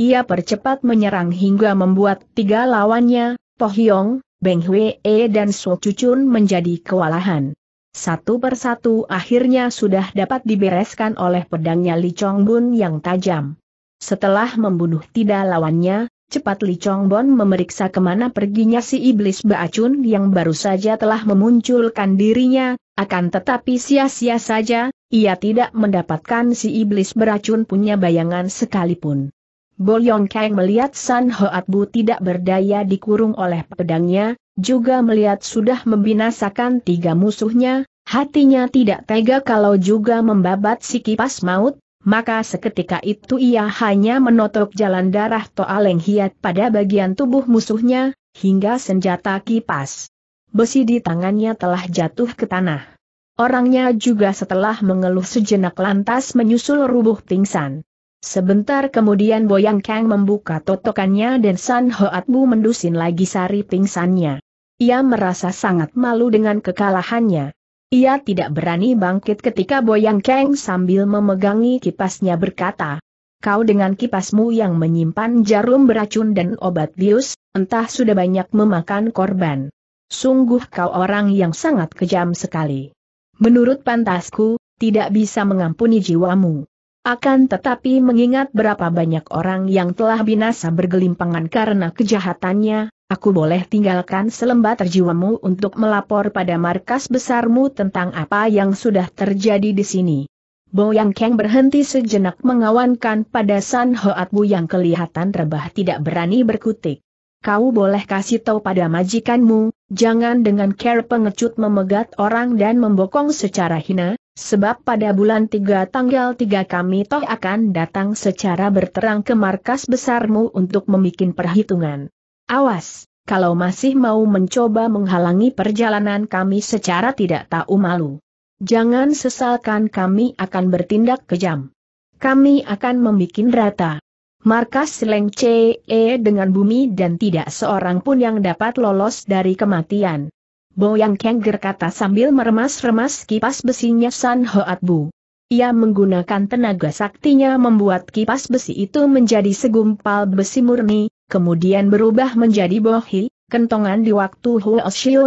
Ia percepat menyerang hingga membuat tiga lawannya, Po Yong, Beng Hwe E dan Chu Chun menjadi kewalahan. Satu persatu akhirnya sudah dapat dibereskan oleh pedangnya Li Chong Bun yang tajam. Setelah membunuh tiga lawannya, Cepat Li Chongbon memeriksa kemana perginya si iblis beracun yang baru saja telah memunculkan dirinya, akan tetapi sia-sia saja, ia tidak mendapatkan si iblis beracun punya bayangan sekalipun. Bo Yong Kang melihat San Hoat Bu tidak berdaya dikurung oleh pedangnya, juga melihat sudah membinasakan tiga musuhnya, hatinya tidak tega kalau juga membabat si kipas maut, maka seketika itu ia hanya menotok jalan darah Toaleng Hiat pada bagian tubuh musuhnya, hingga senjata kipas. Besi di tangannya telah jatuh ke tanah. Orangnya juga setelah mengeluh sejenak lantas menyusul rubuh pingsan. Sebentar kemudian Boyang Kang membuka totokannya dan San Hoat Bu mendusin lagi sari pingsannya. Ia merasa sangat malu dengan kekalahannya. Ia tidak berani bangkit ketika Boyang Keng sambil memegangi kipasnya berkata, Kau dengan kipasmu yang menyimpan jarum beracun dan obat bius, entah sudah banyak memakan korban. Sungguh kau orang yang sangat kejam sekali. Menurut pantasku, tidak bisa mengampuni jiwamu. Akan tetapi mengingat berapa banyak orang yang telah binasa bergelimpangan karena kejahatannya, aku boleh tinggalkan selembar terjiwamu untuk melapor pada markas besarmu tentang apa yang sudah terjadi di sini. Boyang Kang berhenti sejenak mengawankan pada San Hoat Bu yang kelihatan rebah tidak berani berkutik. Kau boleh kasih tahu pada majikanmu, jangan dengan care pengecut memegat orang dan membokong secara hina, sebab pada bulan 3 tanggal 3 kami toh akan datang secara berterang ke markas besarmu untuk membuat perhitungan. Awas, kalau masih mau mencoba menghalangi perjalanan kami secara tidak tahu malu. Jangan sesalkan kami akan bertindak kejam. Kami akan membuat rata. Markas Leng CE dengan bumi dan tidak seorang pun yang dapat lolos dari kematian. Boyang keng berkata sambil meremas-remas kipas besinya San Hoat Bu. Ia menggunakan tenaga saktinya membuat kipas besi itu menjadi segumpal besi murni, kemudian berubah menjadi bohi, kentongan di waktu Huo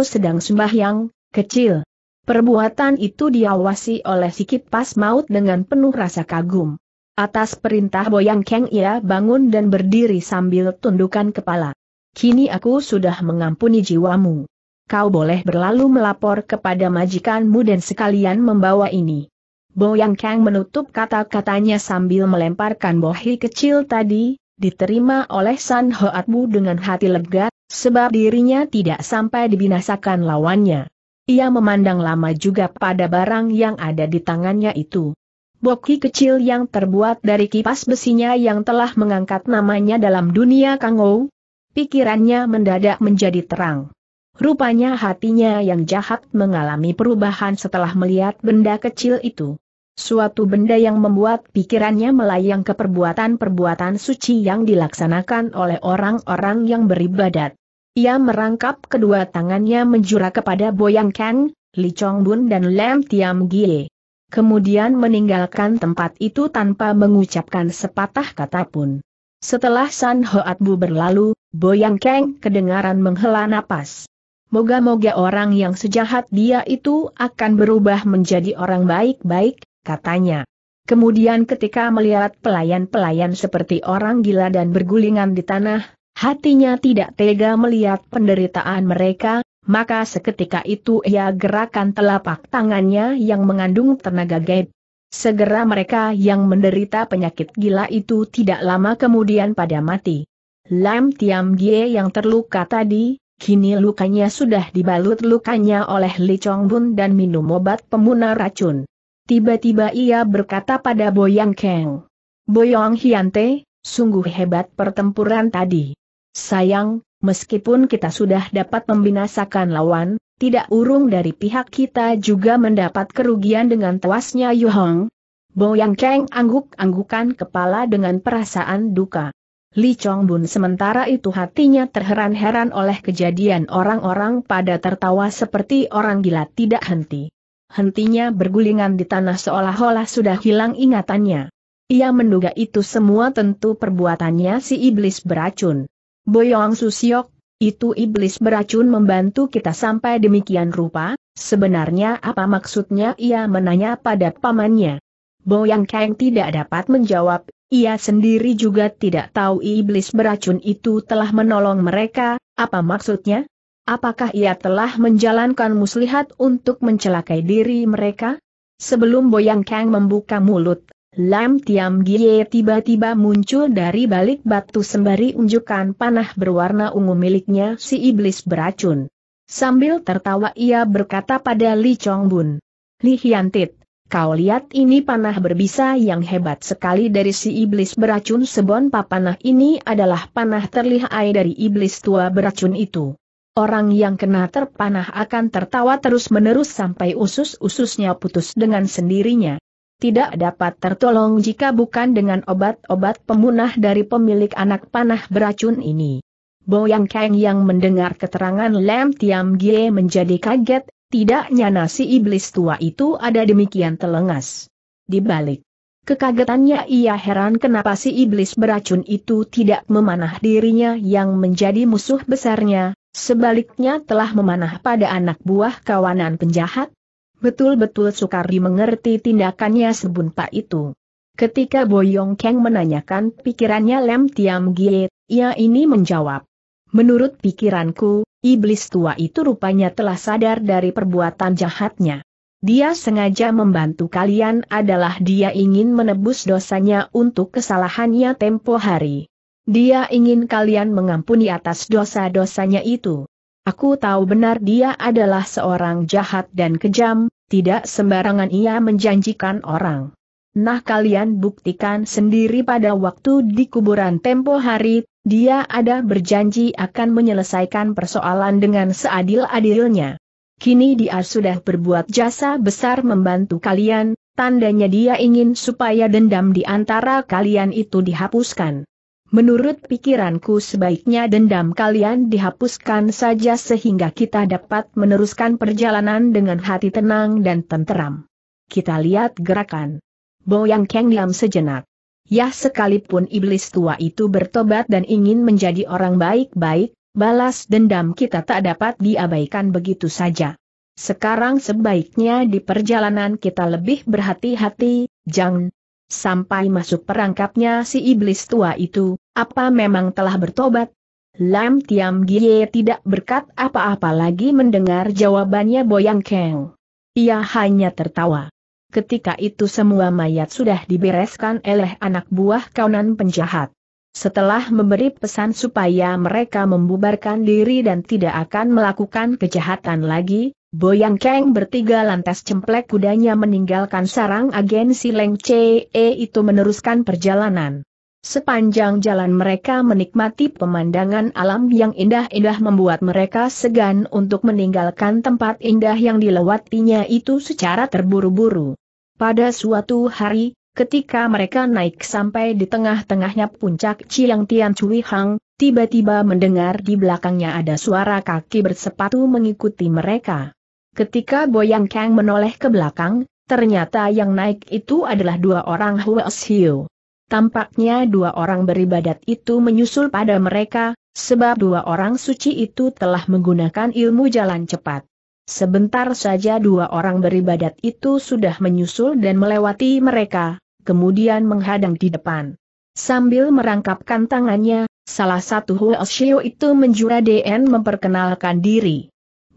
sedang sembahyang, kecil. Perbuatan itu diawasi oleh si kipas maut dengan penuh rasa kagum. Atas perintah Boyang Kang ia bangun dan berdiri sambil tundukkan kepala. Kini aku sudah mengampuni jiwamu. Kau boleh berlalu melapor kepada majikanmu dan sekalian membawa ini. Boyang Kang menutup kata-katanya sambil melemparkan bohi kecil tadi, diterima oleh San Hoatmu dengan hati lega, sebab dirinya tidak sampai dibinasakan lawannya. Ia memandang lama juga pada barang yang ada di tangannya itu. Boki kecil yang terbuat dari kipas besinya yang telah mengangkat namanya dalam dunia Kangou. Pikirannya mendadak menjadi terang. Rupanya hatinya yang jahat mengalami perubahan setelah melihat benda kecil itu suatu benda yang membuat pikirannya melayang ke perbuatan-perbuatan suci yang dilaksanakan oleh orang-orang yang beribadat. Ia merangkap kedua tangannya menjura kepada Boyang Kang, Li Chong Bun dan Lam Tiam Gie. Kemudian meninggalkan tempat itu tanpa mengucapkan sepatah kata pun. Setelah San Hoat Bu berlalu, Boyang Kang kedengaran menghela napas. Moga-moga orang yang sejahat dia itu akan berubah menjadi orang baik-baik, katanya. Kemudian ketika melihat pelayan-pelayan seperti orang gila dan bergulingan di tanah, hatinya tidak tega melihat penderitaan mereka, maka seketika itu ia gerakan telapak tangannya yang mengandung tenaga gaib. Segera mereka yang menderita penyakit gila itu tidak lama kemudian pada mati. Lam Tiam Gie yang terluka tadi, kini lukanya sudah dibalut lukanya oleh Li Chong Bun dan minum obat pemuna racun. Tiba-tiba ia berkata pada Boyang Kang. Boyang Hyante, sungguh hebat pertempuran tadi. Sayang, meskipun kita sudah dapat membinasakan lawan, tidak urung dari pihak kita juga mendapat kerugian dengan tewasnya Yuhong. Boyang Kang angguk-anggukan kepala dengan perasaan duka. Li Chong sementara itu hatinya terheran-heran oleh kejadian orang-orang pada tertawa seperti orang gila tidak henti hentinya bergulingan di tanah seolah-olah sudah hilang ingatannya. Ia menduga itu semua tentu perbuatannya si iblis beracun. Boyong Susiok, itu iblis beracun membantu kita sampai demikian rupa, sebenarnya apa maksudnya ia menanya pada pamannya. Boyang Kang tidak dapat menjawab, ia sendiri juga tidak tahu iblis beracun itu telah menolong mereka, apa maksudnya? Apakah ia telah menjalankan muslihat untuk mencelakai diri mereka? Sebelum Boyang Kang membuka mulut, Lam Tiam Gie tiba-tiba muncul dari balik batu sembari unjukkan panah berwarna ungu miliknya si iblis beracun. Sambil tertawa ia berkata pada Li Chong Bun. Li Hiantit, kau lihat ini panah berbisa yang hebat sekali dari si iblis beracun sebon papanah ini adalah panah terlihai dari iblis tua beracun itu. Orang yang kena terpanah akan tertawa terus-menerus sampai usus-ususnya putus dengan sendirinya. Tidak dapat tertolong jika bukan dengan obat-obat pemunah dari pemilik anak panah beracun ini. Boyang Kang yang mendengar keterangan Lem Tiam Gie menjadi kaget, tidaknya nasi iblis tua itu ada demikian telengas. Di balik Kekagetannya ia heran kenapa si iblis beracun itu tidak memanah dirinya yang menjadi musuh besarnya, sebaliknya telah memanah pada anak buah kawanan penjahat? Betul-betul sukar mengerti tindakannya sebunpa itu. Ketika Boyong Kang menanyakan pikirannya Lem Tiam Gie, ia ini menjawab. Menurut pikiranku, iblis tua itu rupanya telah sadar dari perbuatan jahatnya. Dia sengaja membantu kalian adalah dia ingin menebus dosanya untuk kesalahannya tempo hari. Dia ingin kalian mengampuni atas dosa-dosanya itu. Aku tahu benar dia adalah seorang jahat dan kejam, tidak sembarangan ia menjanjikan orang. Nah kalian buktikan sendiri pada waktu di kuburan tempo hari, dia ada berjanji akan menyelesaikan persoalan dengan seadil-adilnya. Kini dia sudah berbuat jasa besar membantu kalian, tandanya dia ingin supaya dendam di antara kalian itu dihapuskan. Menurut pikiranku sebaiknya dendam kalian dihapuskan saja sehingga kita dapat meneruskan perjalanan dengan hati tenang dan tenteram. Kita lihat gerakan. Boyang Kang diam sejenak. Ya sekalipun iblis tua itu bertobat dan ingin menjadi orang baik-baik, balas dendam kita tak dapat diabaikan begitu saja. Sekarang sebaiknya di perjalanan kita lebih berhati-hati, jangan Sampai masuk perangkapnya si iblis tua itu, apa memang telah bertobat? Lam Tiam Gie tidak berkat apa-apa lagi mendengar jawabannya Boyang Keng. Ia hanya tertawa. Ketika itu semua mayat sudah dibereskan oleh anak buah kaunan penjahat. Setelah memberi pesan supaya mereka membubarkan diri dan tidak akan melakukan kejahatan lagi, Boyang Kang bertiga lantas cemplek kudanya meninggalkan sarang agen si Leng e itu meneruskan perjalanan. Sepanjang jalan mereka menikmati pemandangan alam yang indah-indah membuat mereka segan untuk meninggalkan tempat indah yang dilewatinya itu secara terburu-buru. Pada suatu hari, ketika mereka naik sampai di tengah-tengahnya puncak Chiang Tian Cui Hang, tiba-tiba mendengar di belakangnya ada suara kaki bersepatu mengikuti mereka. Ketika Boyang Kang menoleh ke belakang, ternyata yang naik itu adalah dua orang Huas Hiu. Tampaknya dua orang beribadat itu menyusul pada mereka, sebab dua orang suci itu telah menggunakan ilmu jalan cepat. Sebentar saja dua orang beribadat itu sudah menyusul dan melewati mereka, kemudian menghadang di depan. Sambil merangkapkan tangannya, salah satu Xiu itu menjura DN memperkenalkan diri.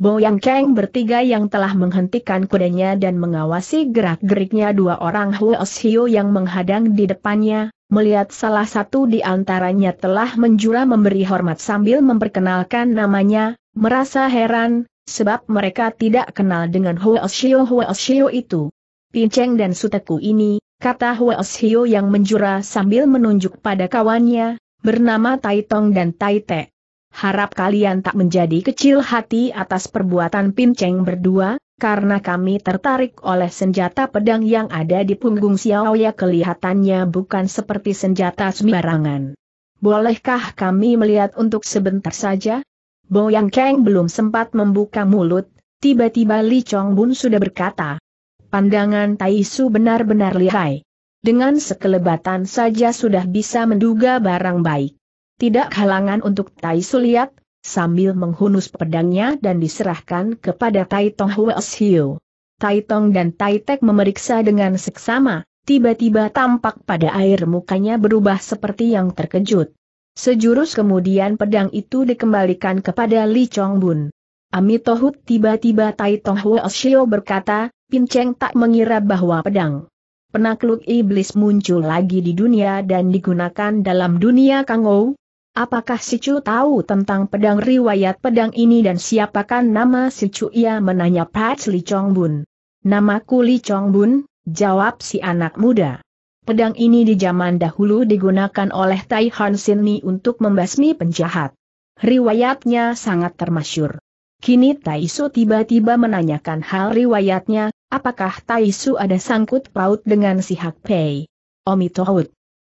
Bo Yang Cheng bertiga yang telah menghentikan kudanya dan mengawasi gerak-geriknya dua orang Huos Hio yang menghadang di depannya, melihat salah satu di antaranya telah menjura memberi hormat sambil memperkenalkan namanya, merasa heran, sebab mereka tidak kenal dengan Huos Hio Huos Hio itu. Pinceng dan Suteku ini, kata Huos Hio yang menjura sambil menunjuk pada kawannya, bernama Taitong dan Taite harap kalian tak menjadi kecil hati atas perbuatan pinceng berdua, karena kami tertarik oleh senjata pedang yang ada di punggung Xiaoya kelihatannya bukan seperti senjata sembarangan. Bolehkah kami melihat untuk sebentar saja? Boyang Kang belum sempat membuka mulut, tiba-tiba Li Chong Bun sudah berkata. Pandangan Tai Su benar-benar lihai. Dengan sekelebatan saja sudah bisa menduga barang baik. Tidak halangan untuk Tai Suliat, sambil menghunus pedangnya dan diserahkan kepada Tai Tong Huas Tai Tong dan Tai Tek memeriksa dengan seksama, tiba-tiba tampak pada air mukanya berubah seperti yang terkejut. Sejurus kemudian pedang itu dikembalikan kepada Li Chong Bun. Amitohut tiba-tiba Tai Tong Huas berkata, berkata, Cheng tak mengira bahwa pedang penakluk iblis muncul lagi di dunia dan digunakan dalam dunia Kangou, Apakah si Chu tahu tentang pedang riwayat pedang ini dan siapakan nama si Chu? Ia menanya Pat Li Chong Bun. Namaku Li Chong Bun, jawab si anak muda. Pedang ini di zaman dahulu digunakan oleh Tai Han Ni untuk membasmi penjahat. Riwayatnya sangat termasyur. Kini Tai Su tiba-tiba menanyakan hal riwayatnya, apakah Tai Su ada sangkut paut dengan si Hak Pei? Omi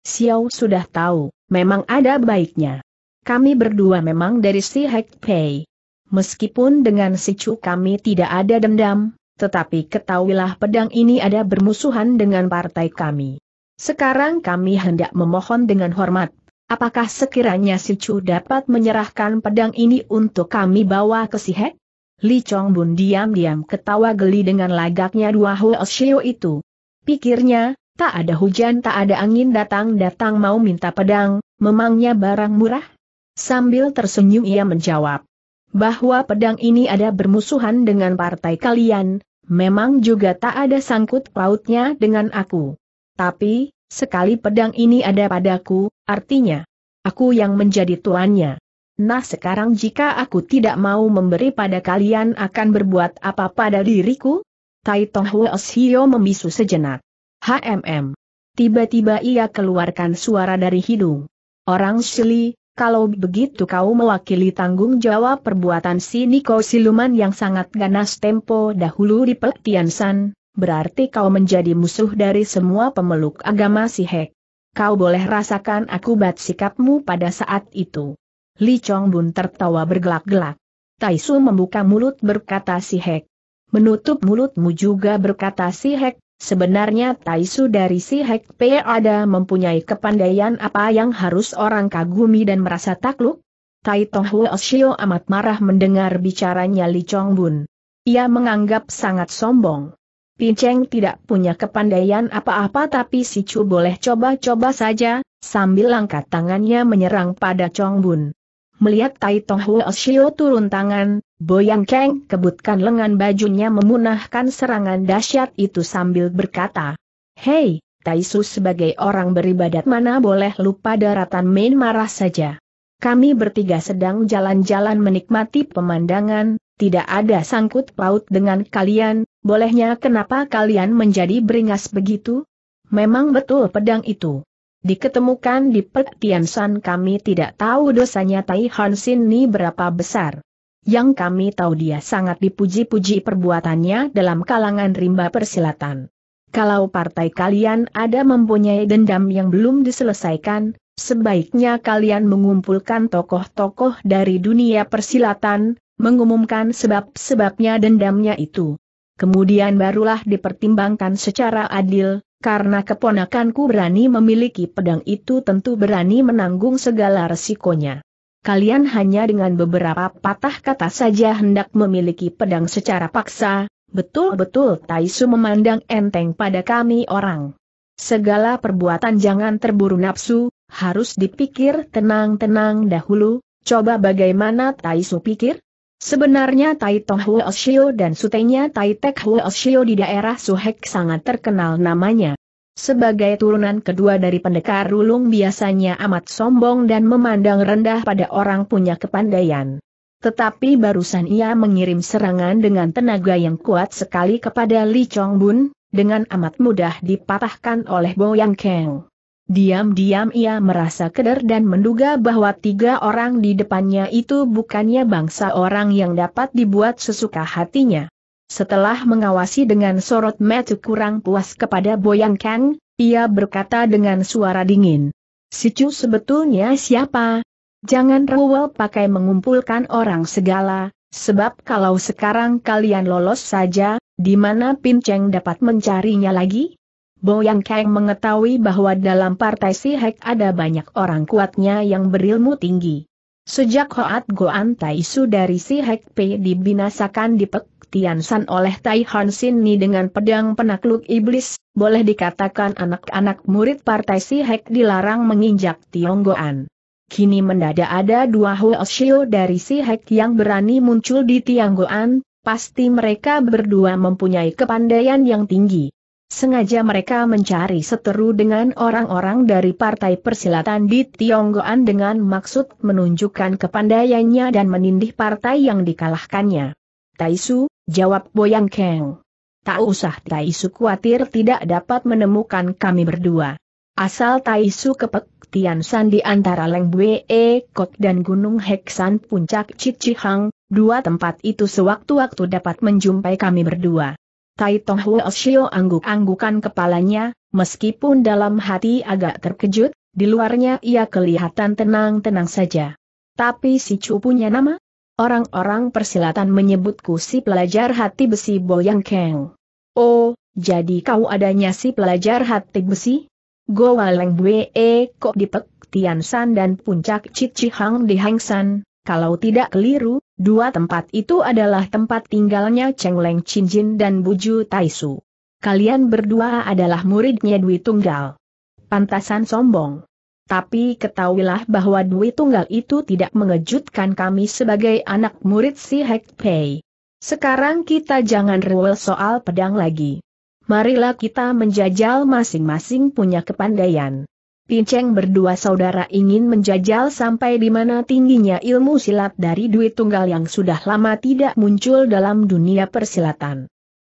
Xiao sudah tahu memang ada baiknya. Kami berdua memang dari si Hek Pei. Meskipun dengan si Chu kami tidak ada dendam, tetapi ketahuilah pedang ini ada bermusuhan dengan partai kami. Sekarang kami hendak memohon dengan hormat, apakah sekiranya si Chu dapat menyerahkan pedang ini untuk kami bawa ke si Hek? Li Chong Bun diam-diam ketawa geli dengan lagaknya dua Huo Xiu itu. Pikirnya, Tak ada hujan tak ada angin datang-datang mau minta pedang, memangnya barang murah? Sambil tersenyum ia menjawab. Bahwa pedang ini ada bermusuhan dengan partai kalian, memang juga tak ada sangkut pautnya dengan aku. Tapi, sekali pedang ini ada padaku, artinya, aku yang menjadi tuannya. Nah sekarang jika aku tidak mau memberi pada kalian akan berbuat apa pada diriku? Tai Tong Hwee Hio membisu sejenak. HMM. Tiba-tiba ia keluarkan suara dari hidung. Orang Sili, kalau begitu kau mewakili tanggung jawab perbuatan si Niko Siluman yang sangat ganas tempo dahulu di San, berarti kau menjadi musuh dari semua pemeluk agama si Hek. Kau boleh rasakan akibat sikapmu pada saat itu. Li Chong Bun tertawa bergelak-gelak. Taisu membuka mulut berkata si Hek. Menutup mulutmu juga berkata si Hek, Sebenarnya Taisu dari si Hek Pe ada mempunyai kepandaian apa yang harus orang kagumi dan merasa takluk? Tai Tong Huo Osio amat marah mendengar bicaranya Li Chong Bun. Ia menganggap sangat sombong. Pinceng tidak punya kepandaian apa-apa tapi si Chu boleh coba-coba saja, sambil angkat tangannya menyerang pada Chong Bun. Melihat Tai Tong Huo Shio turun tangan, Boyang Kang kebutkan lengan bajunya memunahkan serangan dahsyat itu sambil berkata, Hei, Taisu sebagai orang beribadat mana boleh lupa daratan main marah saja. Kami bertiga sedang jalan-jalan menikmati pemandangan, tidak ada sangkut paut dengan kalian, bolehnya kenapa kalian menjadi beringas begitu? Memang betul pedang itu diketemukan di Pertiansan kami tidak tahu dosanya Tai Han Sin ni berapa besar. Yang kami tahu dia sangat dipuji-puji perbuatannya dalam kalangan rimba persilatan. Kalau partai kalian ada mempunyai dendam yang belum diselesaikan, sebaiknya kalian mengumpulkan tokoh-tokoh dari dunia persilatan, mengumumkan sebab-sebabnya dendamnya itu kemudian barulah dipertimbangkan secara adil, karena keponakanku berani memiliki pedang itu tentu berani menanggung segala resikonya. Kalian hanya dengan beberapa patah kata saja hendak memiliki pedang secara paksa, betul-betul Taisu memandang enteng pada kami orang. Segala perbuatan jangan terburu nafsu, harus dipikir tenang-tenang dahulu, coba bagaimana Taisu pikir? Sebenarnya Tai Toh Oshio dan sutenya Tai Tek Oshio di daerah Suhek sangat terkenal namanya. Sebagai turunan kedua dari pendekar Rulung biasanya amat sombong dan memandang rendah pada orang punya kepandaian. Tetapi barusan ia mengirim serangan dengan tenaga yang kuat sekali kepada Li Chong Bun, dengan amat mudah dipatahkan oleh Bo Yang Keng. Diam-diam ia merasa keder dan menduga bahwa tiga orang di depannya itu bukannya bangsa orang yang dapat dibuat sesuka hatinya. Setelah mengawasi dengan sorot mata kurang puas kepada Boyang Kang, ia berkata dengan suara dingin. "Si Chu sebetulnya siapa? Jangan rewel pakai mengumpulkan orang segala, sebab kalau sekarang kalian lolos saja, di mana Cheng dapat mencarinya lagi? Bo Yang Kang mengetahui bahwa dalam partai Sihek ada banyak orang kuatnya yang berilmu tinggi. Sejak Hoat Goan Taisu dari Sihek P dibinasakan di Pek Tian San oleh Tai Han Sin Ni dengan pedang penakluk iblis, boleh dikatakan anak-anak murid partai Sihek dilarang menginjak Tiong Goan. Kini mendadak ada dua Huoshio dari Sihek yang berani muncul di Tiong Goan, pasti mereka berdua mempunyai kepandaian yang tinggi. Sengaja mereka mencari seteru dengan orang-orang dari Partai Persilatan di Tionggoan dengan maksud menunjukkan kepandaiannya dan menindih partai yang dikalahkannya. Taisu, jawab Boyang Keng. Tak usah Taisu khawatir tidak dapat menemukan kami berdua. Asal Taisu kepek Tian San di antara Leng Bue Kot dan Gunung Heksan Puncak Cicihang, dua tempat itu sewaktu-waktu dapat menjumpai kami berdua. Tai Tong Hwa Shio angguk-anggukan kepalanya, meskipun dalam hati agak terkejut, di luarnya ia kelihatan tenang-tenang saja. Tapi si Chu punya nama? Orang-orang persilatan menyebutku si pelajar hati besi Boyang Keng. Oh, jadi kau adanya si pelajar hati besi? Gua Leng Bwe kok di Tian San dan puncak Cici Hang di Hang San, kalau tidak keliru, dua tempat itu adalah tempat tinggalnya Cheng Leng Jin, dan Buju Taisu. Kalian berdua adalah muridnya Dwi Tunggal. Pantasan sombong. Tapi ketahuilah bahwa Dwi Tunggal itu tidak mengejutkan kami sebagai anak murid si Hek Pei. Sekarang kita jangan rewel soal pedang lagi. Marilah kita menjajal masing-masing punya kepandaian. Pinceng berdua saudara ingin menjajal sampai di mana tingginya ilmu silat dari duit tunggal yang sudah lama tidak muncul dalam dunia persilatan.